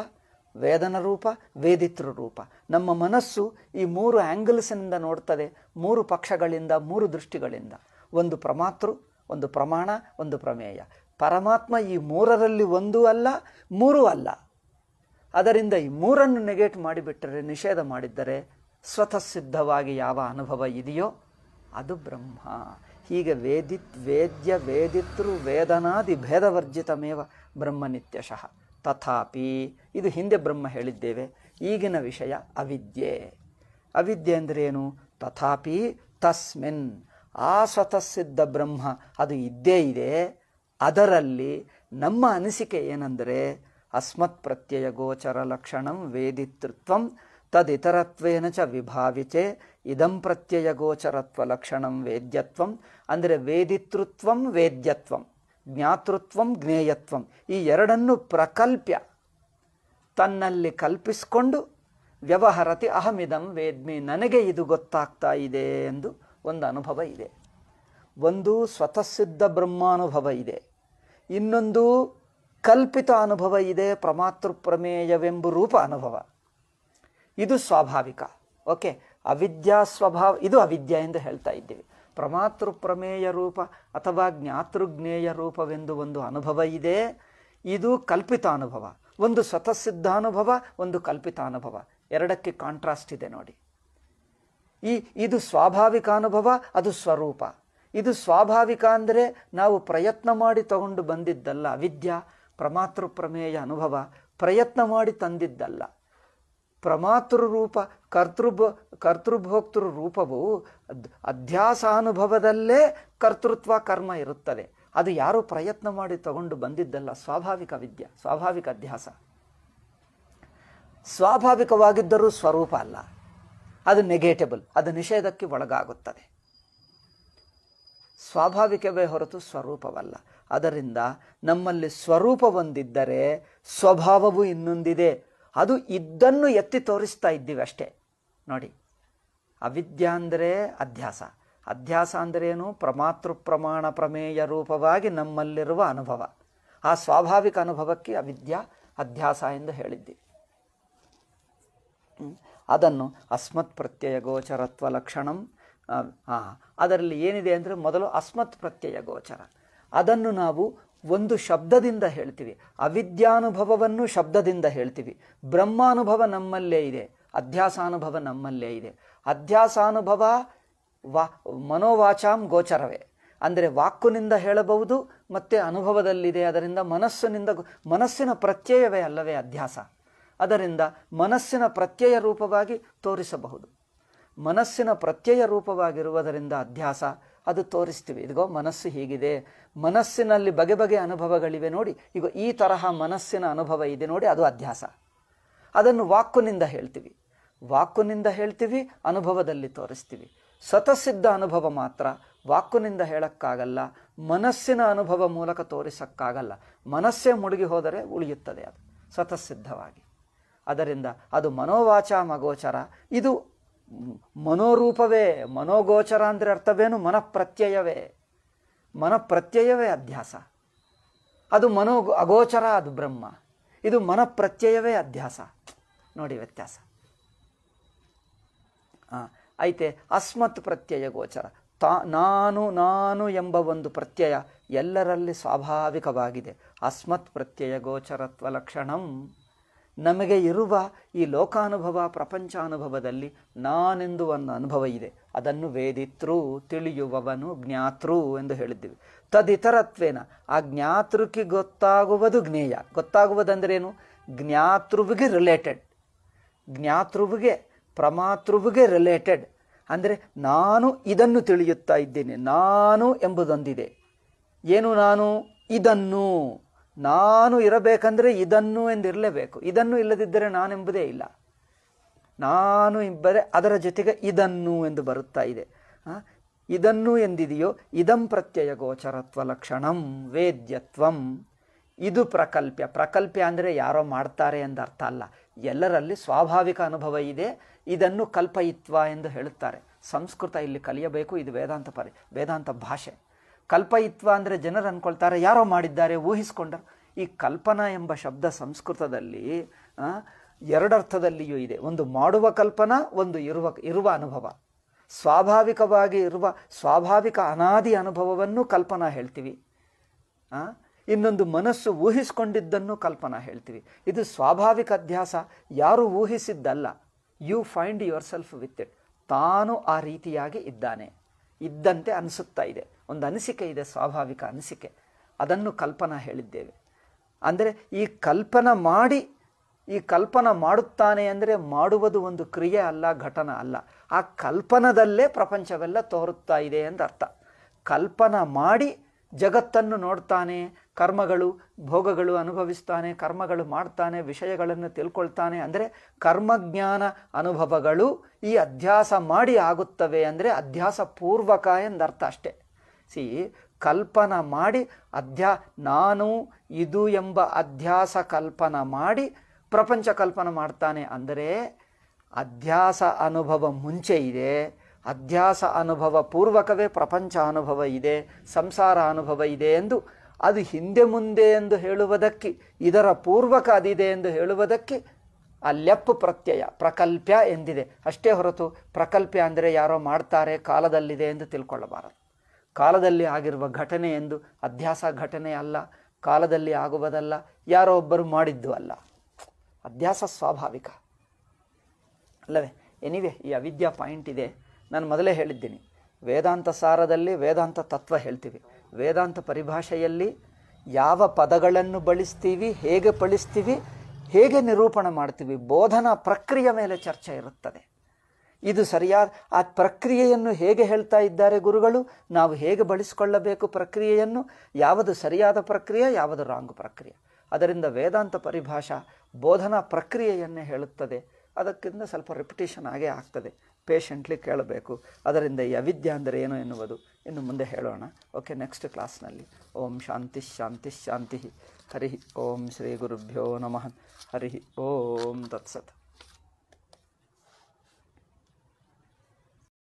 ವೇದನ ರೂಪ ವೇದಿತೃ ರೂಪ ನಮ್ಮ ಮನಸ್ಸು ಈ ಮೂರು ಆ್ಯಂಗಲ್ಸ್ನಿಂದ ನೋಡ್ತದೆ ಮೂರು ಪಕ್ಷಗಳಿಂದ ಮೂರು ದೃಷ್ಟಿಗಳಿಂದ ಒಂದು ಪ್ರಮಾತೃ ಒಂದು ಪ್ರಮಾಣ ಒಂದು ಪ್ರಮೇಯ ಪರಮಾತ್ಮ ಈ ಮೂರರಲ್ಲಿ ಒಂದೂ ಅಲ್ಲ ಮೂರೂ ಅಲ್ಲ ಅದರಿಂದ ಈ ಮೂರನ್ನು ನೆಗೆಟ್ ಮಾಡಿಬಿಟ್ಟರೆ ನಿಷೇಧ ಮಾಡಿದ್ದರೆ ಸ್ವತಃ ಸಿದ್ಧವಾಗಿ ಯಾವ ಅನುಭವ ಇದೆಯೋ ಅದು ಬ್ರಹ್ಮ ಹೀಗೆ ವೇದಿತ್ ವೇದ್ಯ ವೇದಿತೃ ವೇದನಾದಿ ಭೇದವರ್ಜಿತಮೇವ ನಿತ್ಯಶಃ ತಥಾಪಿ ಇದು ಹಿಂದೆ ಬ್ರಹ್ಮ ಹೇಳಿದ್ದೇವೆ ಈಗಿನ ವಿಷಯ ಅವಿದ್ಯೆ ಅವಿದ್ಯೆ ಅಂದ್ರೇನು ತಥಾಪಿ ತಸ್ಮಿನ್ ಆ ಸ್ವತಃಸಿದ್ಧ ಬ್ರಹ್ಮ ಅದು ಇದ್ದೇ ಇದೆ ಅದರಲ್ಲಿ ನಮ್ಮ ಅನಿಸಿಕೆ ಏನಂದರೆ ಅಸ್ಮತ್ ಪ್ರತ್ಯಯ ಗೋಚರ ಲಕ್ಷಣಂ ವೇದಿತೃತ್ವಂ ತದಿತರತ್ವೇನ ಚ ವಿಭಾವಿತೆ ಇದಂ ಪ್ರತ್ಯಯ ಗೋಚರತ್ವ ಲಕ್ಷಣಂ ವೇದ್ಯತ್ವಂ ಅಂದರೆ ವೇದಿತೃತ್ವಂ ವೇದ್ಯತ್ವಂ ಜ್ಞಾತೃತ್ವಂ ಜ್ಞೇಯತ್ವಂ ಈ ಎರಡನ್ನು ಪ್ರಕಲ್ಪ್ಯ ತನ್ನಲ್ಲಿ ಕಲ್ಪಿಸಿಕೊಂಡು ವ್ಯವಹರತಿ ಅಹಮಿದಂ ವೇದ್ಮಿ ನನಗೆ ಇದು ಗೊತ್ತಾಗ್ತಾ ಇದೆ ಎಂದು ಒಂದು ಅನುಭವ ಇದೆ ಒಂದು ಸ್ವತಃಸಿದ್ಧ ಬ್ರಹ್ಮಾನುಭವ ಇದೆ ಇನ್ನೊಂದು ಕಲ್ಪಿತ ಅನುಭವ ಇದೆ ಪ್ರಮಾತೃಪ್ರಮೇಯವೆಂಬ ರೂಪ ಅನುಭವ ಇದು ಸ್ವಾಭಾವಿಕ ಓಕೆ ಅವಿದ್ಯಾ ಸ್ವಭಾವ ಇದು ಅವಿದ್ಯಾ ಎಂದು ಹೇಳ್ತಾ ಇದ್ದೀವಿ ಪ್ರಮಾತೃ ಪ್ರಮೇಯ ರೂಪ ಅಥವಾ ಜ್ಞಾತೃಜ್ಞೇಯ ರೂಪವೆಂದು ಒಂದು ಅನುಭವ ಇದೆ ಇದು ಕಲ್ಪಿತ ಅನುಭವ ಒಂದು ಸಿದ್ಧಾನುಭವ ಒಂದು ಕಲ್ಪಿತ ಅನುಭವ ಎರಡಕ್ಕೆ ಕಾಂಟ್ರಾಸ್ಟ್ ಇದೆ ನೋಡಿ ಈ ಇದು ಸ್ವಾಭಾವಿಕ ಅನುಭವ ಅದು ಸ್ವರೂಪ ಇದು ಸ್ವಾಭಾವಿಕ ಅಂದರೆ ನಾವು ಪ್ರಯತ್ನ ಮಾಡಿ ತಗೊಂಡು ಬಂದಿದ್ದಲ್ಲ ಅವಿದ್ಯಾ ಪ್ರಮಾತೃ ಪ್ರಮೇಯ ಅನುಭವ ಪ್ರಯತ್ನ ಮಾಡಿ ತಂದಿದ್ದಲ್ಲ ಪ್ರಮಾತೃರೂಪ ಕರ್ತೃಭ ಕರ್ತೃಭೋಕ್ತೃ ರೂಪವು ಅಧ್ಯಾಸಾನುಭವದಲ್ಲೇ ಕರ್ತೃತ್ವ ಕರ್ಮ ಇರುತ್ತದೆ ಅದು ಯಾರು ಪ್ರಯತ್ನ ಮಾಡಿ ತಗೊಂಡು ಬಂದಿದ್ದಲ್ಲ ಸ್ವಾಭಾವಿಕ ವಿದ್ಯೆ ಸ್ವಾಭಾವಿಕ ಅಧ್ಯಾಸ ಸ್ವಾಭಾವಿಕವಾಗಿದ್ದರೂ ಸ್ವರೂಪ ಅಲ್ಲ ಅದು ನೆಗೆಟಬಲ್ ಅದು ನಿಷೇಧಕ್ಕೆ ಒಳಗಾಗುತ್ತದೆ ಸ್ವಾಭಾವಿಕವೇ ಹೊರತು ಸ್ವರೂಪವಲ್ಲ ಅದರಿಂದ ನಮ್ಮಲ್ಲಿ ಸ್ವರೂಪವೊಂದಿದ್ದರೆ ಸ್ವಭಾವವು ಇನ್ನೊಂದಿದೆ ಅದು ಇದ್ದನ್ನು ಎತ್ತಿ ತೋರಿಸ್ತಾ ಇದ್ದೀವಿ ಅಷ್ಟೇ ನೋಡಿ ಅವಿದ್ಯ ಅಂದರೆ ಅಧ್ಯಾಸ ಅಧ್ಯಾಸ ಏನು ಪ್ರಮಾತೃ ಪ್ರಮಾಣ ಪ್ರಮೇಯ ರೂಪವಾಗಿ ನಮ್ಮಲ್ಲಿರುವ ಅನುಭವ ಆ ಸ್ವಾಭಾವಿಕ ಅನುಭವಕ್ಕೆ ಅವಿದ್ಯ ಅಧ್ಯಾಸ ಎಂದು ಹೇಳಿದ್ದೀವಿ ಅದನ್ನು ಅಸ್ಮತ್ ಪ್ರತ್ಯಯ ಗೋಚರತ್ವ ಲಕ್ಷಣಂ ಅದರಲ್ಲಿ ಏನಿದೆ ಅಂದರೆ ಮೊದಲು ಅಸ್ಮತ್ ಪ್ರತ್ಯಯ ಗೋಚರ ಅದನ್ನು ನಾವು ಒಂದು ಶಬ್ದದಿಂದ ಹೇಳ್ತೀವಿ ಅವಿದ್ಯಾನುಭವವನ್ನು ಶಬ್ದದಿಂದ ಹೇಳ್ತೀವಿ ಬ್ರಹ್ಮಾನುಭವ ನಮ್ಮಲ್ಲೇ ಇದೆ ಅಧ್ಯಾಸಾನುಭವ ನಮ್ಮಲ್ಲೇ ಇದೆ ಅಧ್ಯಾಸಾನುಭವ ವಾ ಮನೋವಾಚಾಂ ಗೋಚರವೇ ಅಂದರೆ ವಾಕ್ಕುನಿಂದ ಹೇಳಬಹುದು ಮತ್ತು ಅನುಭವದಲ್ಲಿದೆ ಅದರಿಂದ ಮನಸ್ಸಿನಿಂದ ಮನಸ್ಸಿನ ಪ್ರತ್ಯಯವೇ ಅಲ್ಲವೇ ಅಧ್ಯಾಸ ಅದರಿಂದ ಮನಸ್ಸಿನ ಪ್ರತ್ಯಯ ರೂಪವಾಗಿ ತೋರಿಸಬಹುದು ಮನಸ್ಸಿನ ಪ್ರತ್ಯಯ ರೂಪವಾಗಿರುವುದರಿಂದ ಅಧ್ಯಾಸ ಅದು ತೋರಿಸ್ತೀವಿ ಇದುಗೋ ಮನಸ್ಸು ಹೀಗಿದೆ ಮನಸ್ಸಿನಲ್ಲಿ ಬಗೆ ಬಗೆ ಅನುಭವಗಳಿವೆ ನೋಡಿ ಈಗ ಈ ತರಹ ಮನಸ್ಸಿನ ಅನುಭವ ಇದೆ ನೋಡಿ ಅದು ಅಧ್ಯಾಸ ಅದನ್ನು ವಾಕುನಿಂದ ಹೇಳ್ತೀವಿ ವಾಕುನಿಂದ ಹೇಳ್ತೀವಿ ಅನುಭವದಲ್ಲಿ ತೋರಿಸ್ತೀವಿ ಸ್ವತಸಿದ್ಧ ಅನುಭವ ಮಾತ್ರ ವಾಕುನಿಂದ ಹೇಳೋಕ್ಕಾಗಲ್ಲ ಮನಸ್ಸಿನ ಅನುಭವ ಮೂಲಕ ತೋರಿಸೋಕ್ಕಾಗಲ್ಲ ಮನಸ್ಸೇ ಮುಳುಗಿ ಹೋದರೆ ಉಳಿಯುತ್ತದೆ ಅದು ಸ್ವತಸಿದ್ಧವಾಗಿ ಅದರಿಂದ ಅದು ಮನೋವಾಚ ಮಗೋಚರ ಇದು ಮನೋರೂಪವೇ ಮನೋಗೋಚರ ಅಂದರೆ ಅರ್ಥವೇನು ಮನಪ್ರತ್ಯಯವೇ ಮನಪ್ರತ್ಯಯವೇ ಅಧ್ಯಾಸ ಅದು ಮನೋ ಅಗೋಚರ ಅದು ಬ್ರಹ್ಮ ಇದು ಮನಪ್ರತ್ಯಯವೇ ಅಧ್ಯಾಸ ನೋಡಿ ವ್ಯತ್ಯಾಸ ಐತೆ ಅಸ್ಮತ್ ಪ್ರತ್ಯಯ ಗೋಚರ ತಾ ನಾನು ನಾನು ಎಂಬ ಒಂದು ಪ್ರತ್ಯಯ ಎಲ್ಲರಲ್ಲಿ ಸ್ವಾಭಾವಿಕವಾಗಿದೆ ಅಸ್ಮತ್ ಪ್ರತ್ಯಯ ಗೋಚರತ್ವ ಲಕ್ಷಣಂ ನಮಗೆ ಇರುವ ಈ ಲೋಕಾನುಭವ ಪ್ರಪಂಚಾನುಭವದಲ್ಲಿ ನಾನೆಂದು ಒಂದು ಅನುಭವ ಇದೆ ಅದನ್ನು ವೇದಿತೃ ತಿಳಿಯುವವನು ಜ್ಞಾತೃ ಎಂದು ಹೇಳಿದ್ದೀವಿ ತದಿತರತ್ವೇನ ಆ ಜ್ಞಾತೃಕ್ಕೆ ಗೊತ್ತಾಗುವುದು ಜ್ಞೇಯ ಗೊತ್ತಾಗುವುದಂದ್ರೇನು ಜ್ಞಾತೃವಿಗೆ ರಿಲೇಟೆಡ್ ಜ್ಞಾತೃವಿಗೆ ಪ್ರಮಾತೃವಿಗೆ ರಿಲೇಟೆಡ್ ಅಂದರೆ ನಾನು ಇದನ್ನು ತಿಳಿಯುತ್ತಾ ಇದ್ದೇನೆ ನಾನು ಎಂಬುದೊಂದಿದೆ ಏನು ನಾನು ಇದನ್ನು ನಾನು ಇರಬೇಕಂದ್ರೆ ಇದನ್ನು ಎಂದಿರಲೇಬೇಕು ಇದನ್ನು ಇಲ್ಲದಿದ್ದರೆ ನಾನೆಂಬುದೇ ಇಲ್ಲ ನಾನು ಇಬ್ಬರೆ ಅದರ ಜೊತೆಗೆ ಇದನ್ನು ಎಂದು ಬರುತ್ತಾ ಇದೆ ಇದನ್ನು ಎಂದಿದೆಯೋ ಇದಂ ಪ್ರತ್ಯಯ ಗೋಚರತ್ವ ಲಕ್ಷಣಂ ವೇದ್ಯತ್ವಂ ಇದು ಪ್ರಕಲ್ಪ್ಯ ಪ್ರಕಲ್ಪ್ಯ ಅಂದರೆ ಯಾರೋ ಮಾಡ್ತಾರೆ ಎಂದು ಅರ್ಥ ಅಲ್ಲ ಎಲ್ಲರಲ್ಲಿ ಸ್ವಾಭಾವಿಕ ಅನುಭವ ಇದೆ ಇದನ್ನು ಕಲ್ಪಯಿತ್ವ ಎಂದು ಹೇಳುತ್ತಾರೆ ಸಂಸ್ಕೃತ ಇಲ್ಲಿ ಕಲಿಯಬೇಕು ಇದು ವೇದಾಂತ ಪರಿ ವೇದಾಂತ ಭಾಷೆ ಕಲ್ಪಯಿತ್ವ ಅಂದರೆ ಜನರು ಅಂದ್ಕೊಳ್ತಾರೆ ಯಾರೋ ಮಾಡಿದ್ದಾರೆ ಊಹಿಸ್ಕೊಂಡರು ಈ ಕಲ್ಪನಾ ಎಂಬ ಶಬ್ದ ಸಂಸ್ಕೃತದಲ್ಲಿ ಎರಡರ್ಥದಲ್ಲಿಯೂ ಇದೆ ಒಂದು ಮಾಡುವ ಕಲ್ಪನಾ ಒಂದು ಇರುವ ಇರುವ ಅನುಭವ ಸ್ವಾಭಾವಿಕವಾಗಿ ಇರುವ ಸ್ವಾಭಾವಿಕ ಅನಾದಿ ಅನುಭವವನ್ನು ಕಲ್ಪನಾ ಹೇಳ್ತೀವಿ ಇನ್ನೊಂದು ಮನಸ್ಸು ಊಹಿಸಿಕೊಂಡಿದ್ದನ್ನು ಕಲ್ಪನಾ ಹೇಳ್ತೀವಿ ಇದು ಸ್ವಾಭಾವಿಕ ಅಧ್ಯಾಸ ಯಾರು ಊಹಿಸಿದ್ದಲ್ಲ you find yourself with it ತಾನು ಆ ರೀತಿಯಾಗಿ ಇದ್ದಾನೆ ಇದ್ದಂತೆ ಅನಿಸುತ್ತಾ ಇದೆ ಒಂದು ಅನಿಸಿಕೆ ಇದೆ ಸ್ವಾಭಾವಿಕ ಅನಿಸಿಕೆ ಅದನ್ನು ಕಲ್ಪನಾ ಹೇಳಿದ್ದೇವೆ ಅಂದರೆ ಈ ಕಲ್ಪನ ಮಾಡಿ ಈ ಕಲ್ಪನ ಮಾಡುತ್ತಾನೆ ಅಂದರೆ ಮಾಡುವುದು ಒಂದು ಕ್ರಿಯೆ ಅಲ್ಲ ಘಟನ ಅಲ್ಲ ಆ ಕಲ್ಪನದಲ್ಲೇ ಪ್ರಪಂಚವೆಲ್ಲ ತೋರುತ್ತಾ ಇದೆ ಎಂದರ್ಥ ಅರ್ಥ ಕಲ್ಪನ ಮಾಡಿ ಜಗತ್ತನ್ನು ನೋಡ್ತಾನೆ ಕರ್ಮಗಳು ಭೋಗಗಳು ಅನುಭವಿಸ್ತಾನೆ ಕರ್ಮಗಳು ಮಾಡ್ತಾನೆ ವಿಷಯಗಳನ್ನು ತಿಳ್ಕೊಳ್ತಾನೆ ಅಂದರೆ ಕರ್ಮಜ್ಞಾನ ಅನುಭವಗಳು ಈ ಅಧ್ಯಾಸ ಮಾಡಿ ಆಗುತ್ತವೆ ಅಂದರೆ ಅಧ್ಯಾಸ ಪೂರ್ವಕ ಎಂದರ್ಥ ಅಷ್ಟೇ ಸಿ ಕಲ್ಪನ ಮಾಡಿ ಅಧ್ಯ ನಾನು ಇದು ಎಂಬ ಅಧ್ಯಾಸ ಕಲ್ಪನ ಮಾಡಿ ಪ್ರಪಂಚ ಕಲ್ಪನ ಮಾಡ್ತಾನೆ ಅಂದರೆ ಅಧ್ಯಾಸ ಅನುಭವ ಮುಂಚೆ ಇದೆ ಅಧ್ಯಾಸ ಅನುಭವ ಪೂರ್ವಕವೇ ಪ್ರಪಂಚ ಅನುಭವ ಇದೆ ಸಂಸಾರ ಅನುಭವ ಇದೆ ಎಂದು ಅದು ಹಿಂದೆ ಮುಂದೆ ಎಂದು ಹೇಳುವುದಕ್ಕೆ ಇದರ ಪೂರ್ವಕ ಅದಿದೆ ಎಂದು ಹೇಳುವುದಕ್ಕೆ ಅಲ್ಯಪ್ಪ ಪ್ರತ್ಯಯ ಪ್ರಕಲ್ಪ್ಯ ಎಂದಿದೆ ಅಷ್ಟೇ ಹೊರತು ಪ್ರಕಲ್ಪ್ಯ ಅಂದರೆ ಯಾರೋ ಮಾಡ್ತಾರೆ ಕಾಲದಲ್ಲಿದೆ ಎಂದು ತಿಳ್ಕೊಳ್ಳಬಾರದು ಕಾಲದಲ್ಲಿ ಆಗಿರುವ ಘಟನೆ ಎಂದು ಅಧ್ಯಾಸ ಘಟನೆ ಅಲ್ಲ ಕಾಲದಲ್ಲಿ ಆಗುವುದಲ್ಲ ಯಾರೋ ಒಬ್ಬರು ಮಾಡಿದ್ದು ಅಲ್ಲ ಅಧ್ಯಾಸ ಸ್ವಾಭಾವಿಕ ಅಲ್ಲವೇ ಎನಿವೆ ಈ ಅವಿದ್ಯಾ ಪಾಯಿಂಟ್ ಇದೆ ನಾನು ಮೊದಲೇ ಹೇಳಿದ್ದೀನಿ ವೇದಾಂತ ಸಾರದಲ್ಲಿ ವೇದಾಂತ ತತ್ವ ಹೇಳ್ತೀವಿ ವೇದಾಂತ ಪರಿಭಾಷೆಯಲ್ಲಿ ಯಾವ ಪದಗಳನ್ನು ಬಳಸ್ತೀವಿ ಹೇಗೆ ಬಳಸ್ತೀವಿ ಹೇಗೆ ನಿರೂಪಣೆ ಮಾಡ್ತೀವಿ ಬೋಧನಾ ಪ್ರಕ್ರಿಯೆ ಮೇಲೆ ಚರ್ಚೆ ಇರುತ್ತದೆ ಇದು ಸರಿಯಾದ ಆ ಪ್ರಕ್ರಿಯೆಯನ್ನು ಹೇಗೆ ಹೇಳ್ತಾ ಇದ್ದಾರೆ ಗುರುಗಳು ನಾವು ಹೇಗೆ ಬಳಸಿಕೊಳ್ಳಬೇಕು ಪ್ರಕ್ರಿಯೆಯನ್ನು ಯಾವುದು ಸರಿಯಾದ ಪ್ರಕ್ರಿಯೆ ಯಾವುದು ರಾಂಗ್ ಪ್ರಕ್ರಿಯೆ ಅದರಿಂದ ವೇದಾಂತ ಪರಿಭಾಷಾ ಬೋಧನಾ ಪ್ರಕ್ರಿಯೆಯನ್ನೇ ಹೇಳುತ್ತದೆ ಅದಕ್ಕಿಂತ ಸ್ವಲ್ಪ ರಿಪಿಟೇಷನ್ ಆಗೇ ಆಗ್ತದೆ ಪೇಷಂಟ್ಲಿ ಕೇಳಬೇಕು ಅದರಿಂದ ಈ ಅವಿದ್ಯ ಅಂದರೆ ಏನು ಎನ್ನುವುದು ಇನ್ನು ಮುಂದೆ ಹೇಳೋಣ ಓಕೆ ನೆಕ್ಸ್ಟ್ ಕ್ಲಾಸ್ನಲ್ಲಿ ಓಂ ಶಾಂತಿ ಶಾಂತಿ ಶಾಂತಿ ಹರಿ ಓಂ ಶ್ರೀ ಗುರುಭ್ಯೋ ನಮಃ ಹರಿ ಓಂ ತತ್ಸತ್